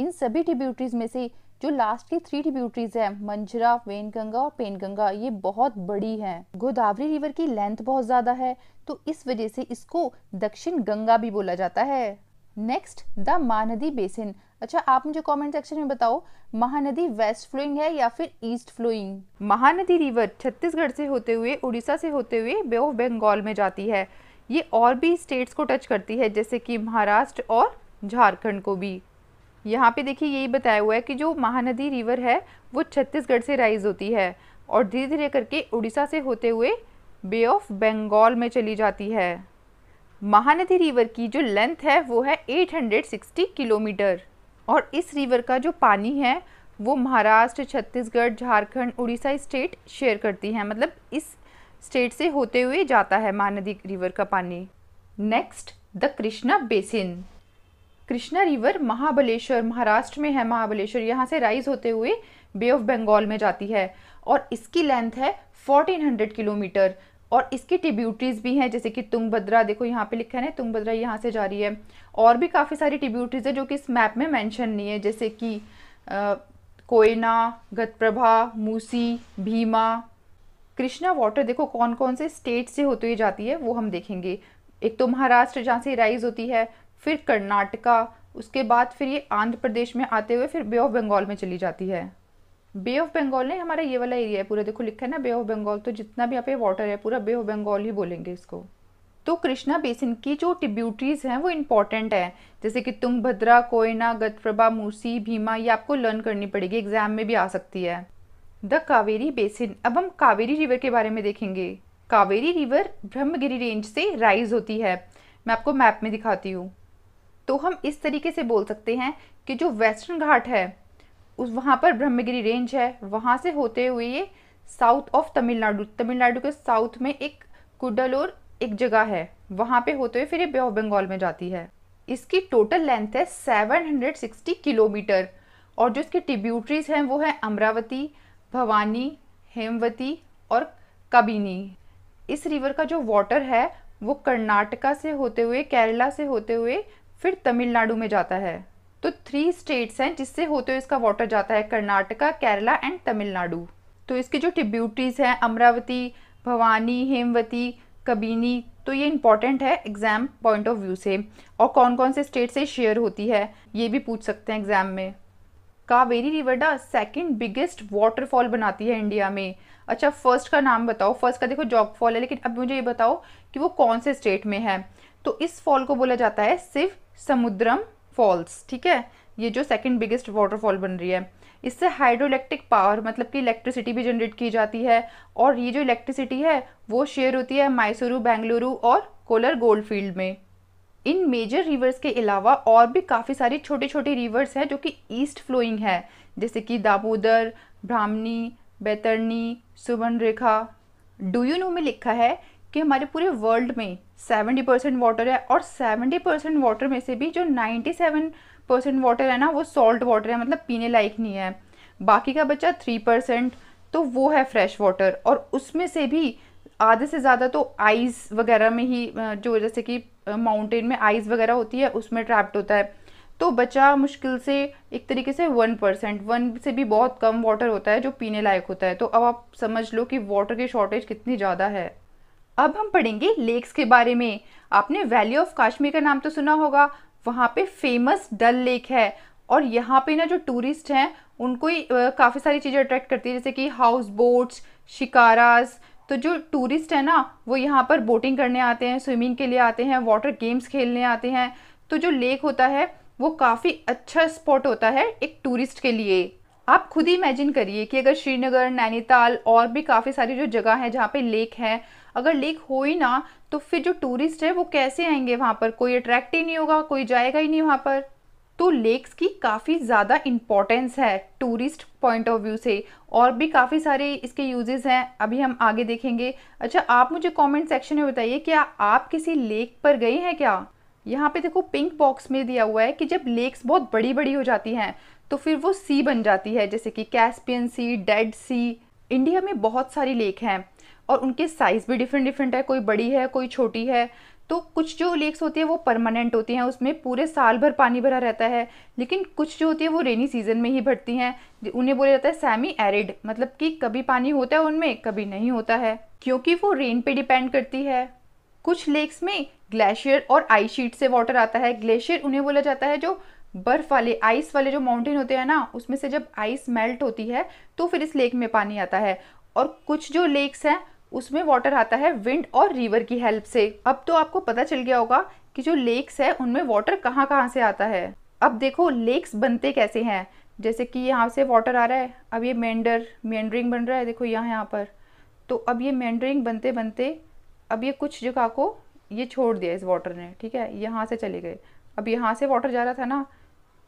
Speaker 1: इन सभी ट्रिब्यूटरीज में से जो लास्ट की थ्री ट्रिब्यूटरीज हैं मंजरा वेनगंगा और पेनगंगा ये बहुत बड़ी हैं गोदावरी रिवर की लेंथ बहुत ज़्यादा है तो इस वजह से इसको दक्षिण गंगा भी बोला जाता है नेक्स्ट द महानदी बेसिन अच्छा आप मुझे कमेंट सेक्शन में बताओ महानदी वेस्ट फ्लोइंग है या फिर east flowing Mahanadi river Chhattisgarh से होते हुए उड़ीसा से होते हुए बे ऑफ बंगाल में जाती है ये और भी स्टेट्स को टच करती है जैसे कि महाराष्ट्र और झारखंड को भी यहाँ पे देखिए यही बताया हुआ है कि जो महानदी रिवर है वो छत्तीसगढ़ से राइज होती है और धीरे धीरे करके उड़ीसा से होते हुए बे ऑफ बंगाल में चली जाती है महानदी रिवर की जो लेंथ है वो है 860 किलोमीटर और इस रिवर का जो पानी है वो महाराष्ट्र छत्तीसगढ़ झारखंड उड़ीसा स्टेट शेयर करती हैं मतलब इस स्टेट से होते हुए जाता है महानदी रिवर का पानी next the Krishna basin Krishna river Mahabaleshwar Maharashtra में है महाबलेश्वर यहाँ से राइज होते हुए बे ऑफ बंगाल में जाती है और इसकी लेंथ है 1400 किलोमीटर और इसकी टिब्यूटरीज भी हैं जैसे कि तुंगभद्रा देखो यहाँ पे लिखा है ना तुंगभद्रा यहाँ से जा रही है और भी काफ़ी सारी टिब्यूटरीज है जो कि इस मैप में मैंशन नहीं है जैसे कि कोयना गतप्रभा मूसी भीमा कृष्णा वाटर देखो कौन कौन से स्टेट से होते हुई जाती है वो हम देखेंगे एक तो महाराष्ट्र जहाँ से राइज होती है फिर कर्नाटका उसके बाद फिर ये आंध्र प्रदेश में आते हुए फिर बे ऑफ बंगाल में चली जाती है बे ऑफ बंगाल ने हमारा ये वाला एरिया है पूरा देखो लिखा है ना बे ऑफ बंगाल तो जितना भी यहाँ पे वाटर है पूरा बे ऑफ बंगाल ही बोलेंगे इसको तो कृष्णा बेसिन की जो ट्रिब्यूटरीज हैं वो इंपॉर्टेंट हैं जैसे कि तुंगभद्रा कोयना गतप्रभा मूसी भीमा ये आपको लर्न करनी पड़ेगी एग्जाम में भी आ सकती है द कावेरी बेसिन अब हम कावेरी रिवर के बारे में देखेंगे कावेरी रिवर ब्रह्मगिरी रेंज से राइज होती है मैं आपको मैप में दिखाती हूँ तो हम इस तरीके से बोल सकते हैं कि जो वेस्टर्न घाट है उस वहाँ पर ब्रह्मगिरी रेंज है वहाँ से होते हुए ये साउथ ऑफ तमिलनाडु तमिलनाडु के साउथ में एक कुडलोर एक जगह है वहाँ पे होते हुए फिर ये बे ऑफ बंगाल में जाती है इसकी टोटल लेंथ है 760 किलोमीटर और जो इसके ट्रिब्यूटरीज हैं वो है अमरावती भवानी हेमवती और कबिनी इस रिवर का जो वाटर है वो कर्नाटका से होते हुए केरला से होते हुए फिर तमिलनाडु में जाता है तो थ्री स्टेट्स हैं जिससे होते हुए इसका वाटर जाता है कर्नाटका केरला एंड तमिलनाडु तो इसके जो ट्रिब्यूटरीज हैं अमरावती भवानी हेमवती कबिनी तो ये इंपॉर्टेंट है एग्ज़ाम पॉइंट ऑफ व्यू से और कौन कौन से स्टेट से शेयर होती है ये भी पूछ सकते हैं एग्ज़ाम में कावेरी रिवर ना सेकेंड बिगेस्ट वाटरफॉल बनाती है इंडिया में अच्छा फर्स्ट का नाम बताओ फर्स्ट का देखो जॉग फॉल है लेकिन अब मुझे ये बताओ कि वो कौन से स्टेट में है तो इस फॉल को बोला जाता है शिव समुद्रम फॉल्स ठीक है ये जो सेकेंड बिगेस्ट वाटरफॉल बन रही है इससे इलेक्ट्रिक पावर मतलब कि इलेक्ट्रिसिटी भी जनरेट की जाती है और ये जो इलेक्ट्रिसिटी है वो शेयर होती है मैसूरू बेंगलुरु और कोलर गोल्ड फील्ड में इन मेजर रिवर्स के अलावा और भी काफ़ी सारी छोटे छोटे रिवर्स हैं जो कि ईस्ट फ्लोइंग है जैसे कि दामोदर ब्राह्मणी बैतरनी सुवर्ण रेखा डू यू नो में लिखा है कि हमारे पूरे वर्ल्ड में 70 परसेंट वाटर है और 70 परसेंट वाटर में से भी जो 97 परसेंट वाटर है ना वो सॉल्ट वाटर है मतलब पीने लायक नहीं है बाकी का बचा 3 परसेंट तो वो है फ्रेश वाटर और उसमें से भी आधे से ज़्यादा तो आइस वगैरह में ही जो जैसे कि माउंटेन में आइस वगैरह होती है उसमें ट्रैप्ड होता है तो बचा मुश्किल से एक तरीके से वन परसेंट वन से भी बहुत कम वाटर होता है जो पीने लायक होता है तो अब आप समझ लो कि वाटर की शॉर्टेज कितनी ज़्यादा है अब हम पढ़ेंगे लेक्स के बारे में आपने वैली ऑफ काश्मीर का नाम तो सुना होगा वहाँ पे फेमस डल लेक है और यहाँ पे ना जो टूरिस्ट हैं उनको ही काफ़ी सारी चीज़ें अट्रैक्ट करती है जैसे कि हाउस बोट्स शिकाराज तो जो टूरिस्ट है ना वो यहाँ पर बोटिंग करने आते हैं स्विमिंग के लिए आते हैं वाटर गेम्स खेलने आते हैं तो जो लेक होता है वो काफ़ी अच्छा स्पॉट होता है एक टूरिस्ट के लिए आप खुद ही इमेजिन करिए कि अगर श्रीनगर नैनीताल और भी काफ़ी सारी जो जगह है जहाँ पे लेक है अगर लेक हो ही ना तो फिर जो टूरिस्ट है वो कैसे आएंगे वहाँ पर कोई अट्रैक्ट ही नहीं होगा कोई जाएगा ही नहीं वहाँ पर तो लेक्स की काफ़ी ज़्यादा इम्पोर्टेंस है टूरिस्ट पॉइंट ऑफ व्यू से और भी काफ़ी सारे इसके यूजेस हैं अभी हम आगे देखेंगे अच्छा आप मुझे कमेंट सेक्शन में बताइए क्या आप किसी लेक पर गए हैं क्या यहाँ पे देखो पिंक बॉक्स में दिया हुआ है कि जब लेक्स बहुत बड़ी बड़ी हो जाती हैं तो फिर वो सी बन जाती है जैसे कि Caspian Sea Dead Sea India में बहुत सारी लेक हैं और उनके साइज़ भी डिफरेंट डिफरेंट है कोई बड़ी है कोई छोटी है तो कुछ जो लेक्स होती है वो परमानेंट होती हैं उसमें पूरे साल भर पानी भरा रहता है लेकिन कुछ जो होती है वो रेनी सीजन में ही भरती हैं उन्हें बोला जाता है सेमी एरिड मतलब कि कभी पानी होता है उनमें कभी नहीं होता है क्योंकि वो रेन पे डिपेंड करती है कुछ लेक्स में ग्लेशियर और आइस शीट से वाटर आता है ग्लेशियर उन्हें बोला जाता है जो बर्फ़ वाले आइस वाले जो माउंटेन होते हैं ना उसमें से जब आइस मेल्ट होती है तो फिर इस लेक में पानी आता है और कुछ जो लेक्स हैं उसमें वाटर आता है विंड और रिवर की हेल्प से अब तो आपको पता चल गया होगा कि जो लेक्स है उनमें वाटर कहाँ कहाँ से आता है अब देखो लेक्स बनते कैसे हैं जैसे कि यहाँ से वाटर आ रहा है अब ये मेंडर मेंडरिंग बन रहा है देखो यहाँ यहाँ पर तो अब ये मेंडरिंग बनते बनते अब ये कुछ जगह को ये छोड़ दिया इस वाटर ने ठीक है यहाँ से चले गए अब यहाँ से वाटर जा रहा था ना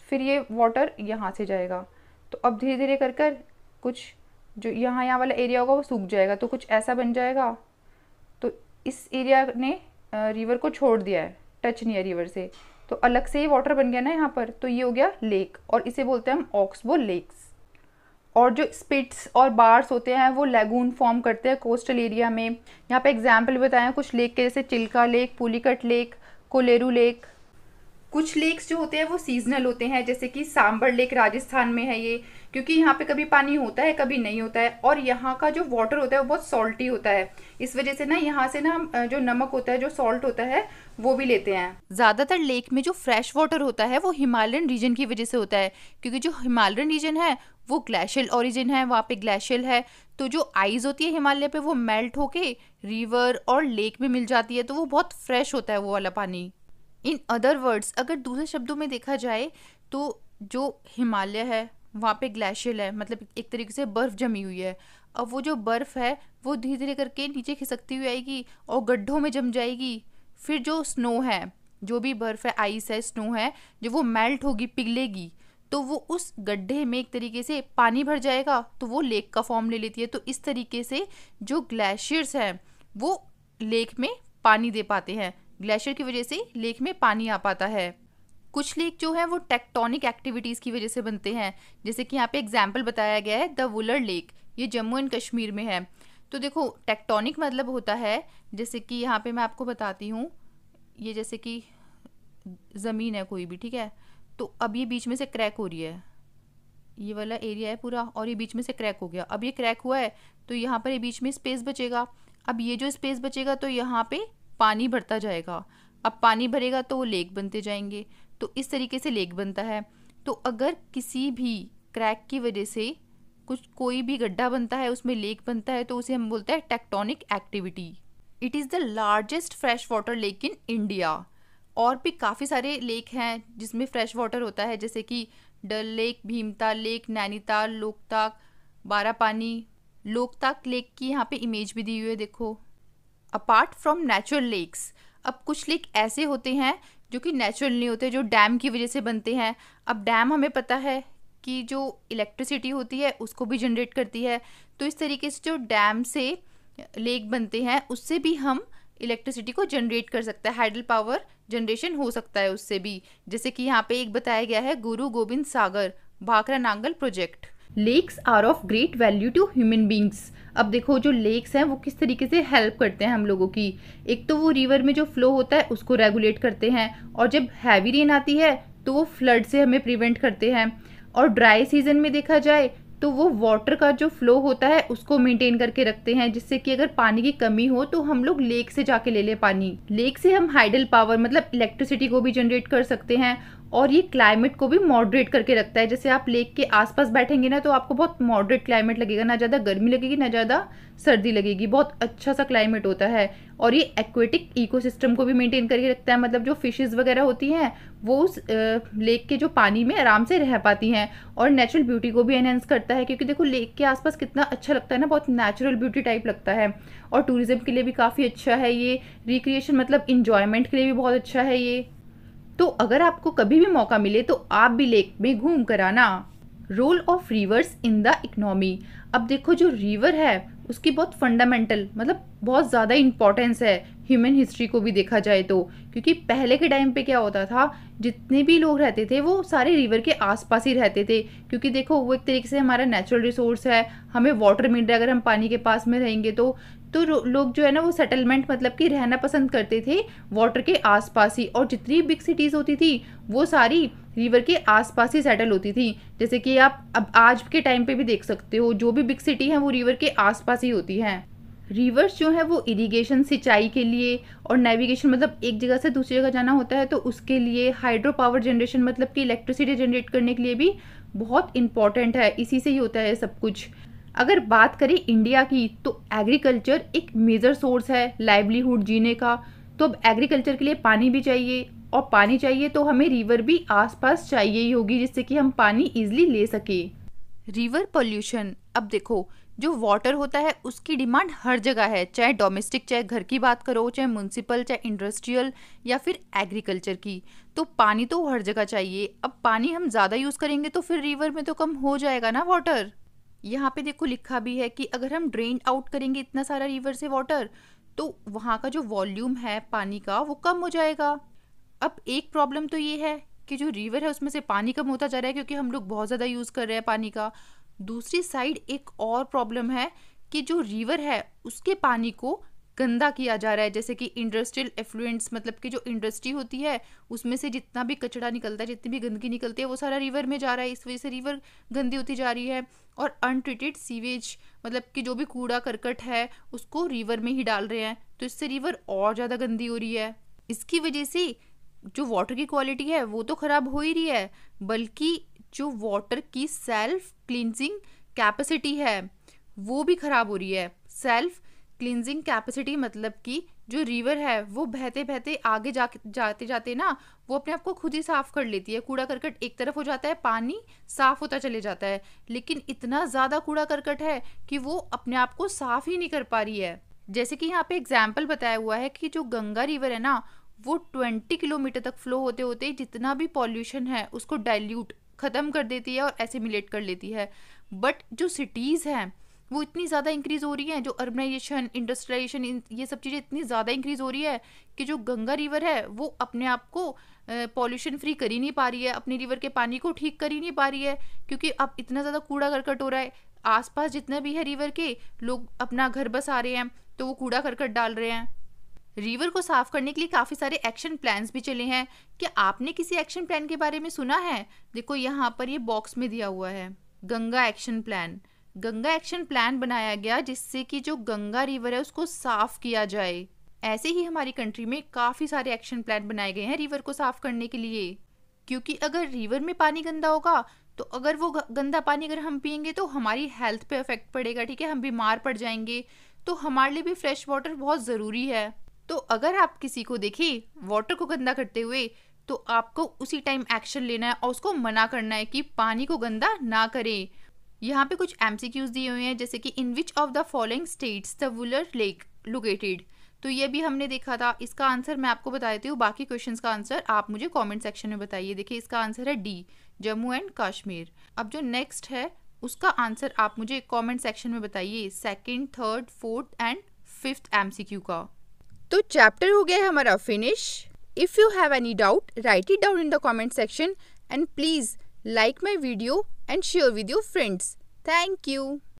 Speaker 1: फिर ये वाटर यहाँ से जाएगा तो अब धीरे धीरे कर कर कुछ जो यहाँ यहाँ वाला एरिया होगा वो सूख जाएगा तो कुछ ऐसा बन जाएगा तो इस एरिया ने रिवर को छोड़ दिया है टच नियर रिवर से तो अलग से ही वाटर बन गया ना यहाँ पर तो ये हो गया लेक और इसे बोलते हैं हम ऑक्सबो लेक्स और जो स्पिट्स और बार्स होते हैं वो लेगून फॉर्म करते हैं कोस्टल एरिया में यहाँ पे एग्जाम्पल बताएं कुछ लेक के जैसे Chilika lake Pulicat lake Kolleru lake कुछ लेक्स जो होते हैं वो सीजनल होते हैं जैसे कि सांबर लेक राजस्थान में है ये क्योंकि यहाँ पे कभी पानी होता है कभी नहीं होता है और यहाँ का जो वाटर होता है वो बहुत सॉल्टी होता है इस वजह से ना यहाँ से ना हम जो नमक होता है जो सॉल्ट होता है वो भी लेते हैं ज़्यादातर लेक में जो फ्रेश वाटर होता है वो हिमालयन रीजन की वजह से होता है क्योंकि जो हिमालयन रीजन है वो ग्लेशियल ओरिजिन है वहाँ पे ग्लेशियल है तो जो आइज़ होती है हिमालय पे वो मेल्ट होके रिवर और लेक में मिल जाती है तो वो बहुत फ्रेश होता है वो वाला पानी इन अदर वर्ड्स अगर दूसरे शब्दों में देखा जाए तो जो हिमालय है वहाँ पे ग्लेशियल है मतलब एक तरीके से बर्फ़ जमी हुई है अब वो जो बर्फ़ है वो धीरे धीरे करके नीचे खिसकती हुई आएगी और गड्ढों में जम जाएगी फिर जो स्नो है जो भी बर्फ़ है आइस है स्नो है जो वो मेल्ट होगी पिघलेगी तो वो उस गड्ढे में एक तरीके से पानी भर जाएगा तो वो लेक का फॉर्म ले लेती है तो इस तरीके से जो ग्लेशियर्स हैं वो लेक में पानी दे पाते हैं ग्लेशियर की वजह से लेक में पानी आ पाता है कुछ लेक जो है वो टेक्टोनिक एक्टिविटीज़ की वजह से बनते हैं जैसे कि यहाँ पे एग्जाम्पल बताया गया है द वुलर लेक ये जम्मू एंड कश्मीर में है तो देखो टेक्टोनिक मतलब होता है जैसे कि यहाँ पे मैं आपको बताती हूँ ये जैसे कि ज़मीन है कोई भी ठीक है तो अब ये बीच में से क्रैक हो रही है ये वाला एरिया है पूरा और ये बीच में से क्रैक हो गया अब ये क्रैक हुआ है तो यहाँ पर ये बीच में स्पेस बचेगा अब ये जो स्पेस बचेगा तो यहाँ पे पानी भरता जाएगा अब पानी भरेगा तो वो लेक बनते जाएंगे तो इस तरीके से लेक बनता है तो अगर किसी भी क्रैक की वजह से कुछ कोई भी गड्ढा बनता है उसमें लेक बनता है तो उसे हम बोलते हैं tectonic activity it is the largest fresh water lake in India और भी काफ़ी सारे लेक हैं जिसमें फ्रेश वाटर होता है जैसे कि डल लेक भीमता लेक नैनीताल लोकताक बारापानी लोकताक लेक की यहाँ पे इमेज भी दी हुई है देखो अपार्ट फ्रॉम नेचुरल लेक्स अब कुछ लेक ऐसे होते हैं जो कि नेचुरल नहीं होते जो डैम की वजह से बनते हैं अब डैम हमें पता है कि जो इलेक्ट्रिसिटी होती है उसको भी जनरेट करती है तो इस तरीके से जो डैम से लेक बनते हैं उससे भी हम इलेक्ट्रिसिटी को जनरेट कर सकता है हाइडल पावर जनरेशन हो सकता है उससे भी जैसे कि यहाँ पे एक बताया गया है Guru Gobind Sagar Bhakra Nangal project lakes are of great value to human beings अब देखो जो लेक्स हैं वो किस तरीके से हेल्प करते हैं हम लोगों की एक तो वो रिवर में जो फ्लो होता है उसको रेगुलेट करते हैं और जब हैवी रेन आती है तो वो फ्लड से हमें प्रिवेंट करते हैं और ड्राई सीजन में देखा जाए तो वो वाटर का जो फ्लो होता है उसको मेंटेन करके रखते हैं जिससे कि अगर पानी की कमी हो तो हम लोग लेक से जाके ले ले पानी लेक से हम हाइडल पावर मतलब इलेक्ट्रिसिटी को भी जनरेट कर सकते हैं और ये क्लाइमेट को भी मॉडरेट करके रखता है जैसे आप लेक के आसपास बैठेंगे ना तो आपको बहुत मॉडरेट क्लाइमेट लगेगा ना ज़्यादा गर्मी लगेगी ना ज़्यादा सर्दी लगेगी बहुत अच्छा सा क्लाइमेट होता है और ये एक्वेटिक इकोसिस्टम को भी मेंटेन करके रखता है मतलब जो फिशेस वगैरह होती हैं वो उस लेक के जो पानी में आराम से रह पाती हैं और नेचुरल ब्यूटी को भी एनहेंस करता है क्योंकि देखो लेक के आसपास कितना अच्छा लगता है ना बहुत नेचुरल ब्यूटी टाइप लगता है और टूरिज़्म के लिए भी काफ़ी अच्छा है ये रिक्रिएशन मतलब इन्जॉयमेंट के लिए भी बहुत अच्छा है ये तो अगर आपको कभी भी मौका मिले तो आप भी लेक में घूम कर आना role of rivers in the economy अब देखो जो रिवर है उसकी बहुत फंडामेंटल मतलब बहुत ज़्यादा इम्पोर्टेंस है ह्यूमन हिस्ट्री को भी देखा जाए तो क्योंकि पहले के टाइम पे क्या होता था जितने भी लोग रहते थे वो सारे रिवर के आसपास ही रहते थे क्योंकि देखो वो एक तरीके से हमारा नेचुरल रिसोर्स है हमें वाटर मिल रहा है अगर हम पानी के पास में रहेंगे तो तो लोग जो है ना वो सेटलमेंट मतलब कि रहना पसंद करते थे वाटर के आसपास ही और जितनी बिग सिटीज़ होती थी वो सारी रिवर के आसपास ही सेटल होती थी जैसे कि आप अब आज के टाइम पे भी देख सकते हो जो भी बिग सिटी है वो रिवर के आसपास ही होती हैं रिवर्स जो है वो इरिगेशन सिंचाई के लिए और नेविगेशन मतलब एक जगह से दूसरी जगह जाना होता है तो उसके लिए हाइड्रो पावर जनरेशन मतलब कि इलेक्ट्रिसिटी जनरेट करने के लिए भी बहुत इंपॉर्टेंट है इसी से ही होता है सब कुछ अगर बात करें इंडिया की तो एग्रीकल्चर एक मेजर सोर्स है लाइवलीहुड जीने का तो अब एग्रीकल्चर के लिए पानी भी चाहिए और पानी चाहिए तो हमें रिवर भी आसपास चाहिए ही होगी जिससे कि हम पानी इजीली ले सके रिवर पोल्यूशन अब देखो जो वाटर होता है उसकी डिमांड हर जगह है चाहे डोमेस्टिक चाहे घर की बात करो चाहे म्यूनसिपल चाहे इंडस्ट्रियल या फिर एग्रीकल्चर की तो पानी तो हर जगह चाहिए अब पानी हम ज़्यादा यूज़ करेंगे तो फिर रिवर में तो कम हो जाएगा ना वाटर यहाँ पे देखो लिखा भी है कि अगर हम ड्रेन आउट करेंगे इतना सारा रिवर से वाटर तो वहाँ का जो वॉल्यूम है पानी का वो कम हो जाएगा अब एक प्रॉब्लम तो ये है कि जो रिवर है उसमें से पानी कम होता जा रहा है क्योंकि हम लोग बहुत ज़्यादा यूज़ कर रहे हैं पानी का दूसरी साइड एक और प्रॉब्लम है कि जो रिवर है उसके पानी को गंदा किया जा रहा है जैसे कि इंडस्ट्रियल एफ्लुएंट्स मतलब कि जो इंडस्ट्री होती है उसमें से जितना भी कचरा निकलता है जितनी भी गंदगी निकलती है वो सारा रिवर में जा रहा है इस वजह से रिवर गंदी होती जा रही है और अनट्रीटेड सीवेज मतलब कि जो भी कूड़ा करकट है उसको रिवर में ही डाल रहे हैं तो इससे रिवर और ज़्यादा गंदी हो रही है इसकी वजह से जो वाटर की क्वालिटी है वो तो ख़राब हो ही रही है बल्कि जो वाटर की सेल्फ क्लिनजिंग कैपेसिटी है वो भी ख़राब हो रही है सेल्फ क्लिनजिंग कैपेसिटी मतलब कि जो रिवर है वो बहते बहते आगे जा जाते जाते ना वो अपने आप को खुद ही साफ़ कर लेती है कूड़ा करकट एक तरफ हो जाता है पानी साफ़ होता चले जाता है लेकिन इतना ज़्यादा कूड़ा करकट है कि वो अपने आप को साफ़ ही नहीं कर पा रही है जैसे कि यहाँ पे एग्जाम्पल बताया हुआ है कि जो गंगा रिवर है ना वो ट्वेंटी किलोमीटर तक फ्लो होते होते जितना भी पॉल्यूशन है उसको डाइल्यूट ख़त्म कर देती है और एसिमिलेट कर लेती है बट जो सिटीज़ हैं वो इतनी ज़्यादा इंक्रीज़ हो रही है जो अर्बनाइजेशन इंडस्ट्रियलाइजेशन ये सब चीज़ें इतनी ज़्यादा इंक्रीज़ हो रही है कि जो गंगा रिवर है वो अपने आप को पॉल्यूशन फ्री कर ही नहीं पा रही है अपने रिवर के पानी को ठीक कर ही नहीं पा रही है क्योंकि अब इतना ज़्यादा कूड़ा करकट हो रहा है आसपास जितना भी है रिवर के लोग अपना घर बसा रहे हैं तो वो कूड़ा करकट डाल रहे हैं रिवर को साफ करने के लिए काफ़ी सारे एक्शन प्लान्स भी चले हैं क्या आपने किसी एक्शन प्लान के बारे में सुना है देखो यहाँ पर ये बॉक्स में दिया हुआ है Ganga action plan Ganga action plan बनाया गया जिससे कि जो गंगा रिवर है उसको साफ किया जाए ऐसे ही हमारी कंट्री में काफ़ी सारे एक्शन प्लान बनाए गए हैं रिवर को साफ करने के लिए क्योंकि अगर रिवर में पानी गंदा होगा तो अगर वो गंदा पानी अगर हम पियेंगे तो हमारी हेल्थ पे इफेक्ट पड़ेगा ठीक है हम बीमार पड़ जाएंगे तो हमारे लिए भी फ्रेश वाटर बहुत ज़रूरी है तो अगर आप किसी को देखिए वाटर को गंदा करते हुए तो आपको उसी टाइम एक्शन लेना है और उसको मना करना है कि पानी को गंदा ना करें यहाँ पे कुछ एम दिए हुए हैं जैसे कि in which of the following states the Wular lake located तो ये भी हमने देखा था इसका आंसर मैं आपको बता देती हूँ बाकी क्वेश्चंस का आंसर आप मुझे कमेंट सेक्शन में बताइए देखिए इसका आंसर है डी जम्मू एंड कश्मीर अब जो नेक्स्ट है उसका आंसर आप मुझे कमेंट सेक्शन में बताइए second third fourth and fifth MCQ का तो चैप्टर हो गया है हमारा finish if you have any doubt write it down in the comment section and please Like my video and share with your friends. Thank you.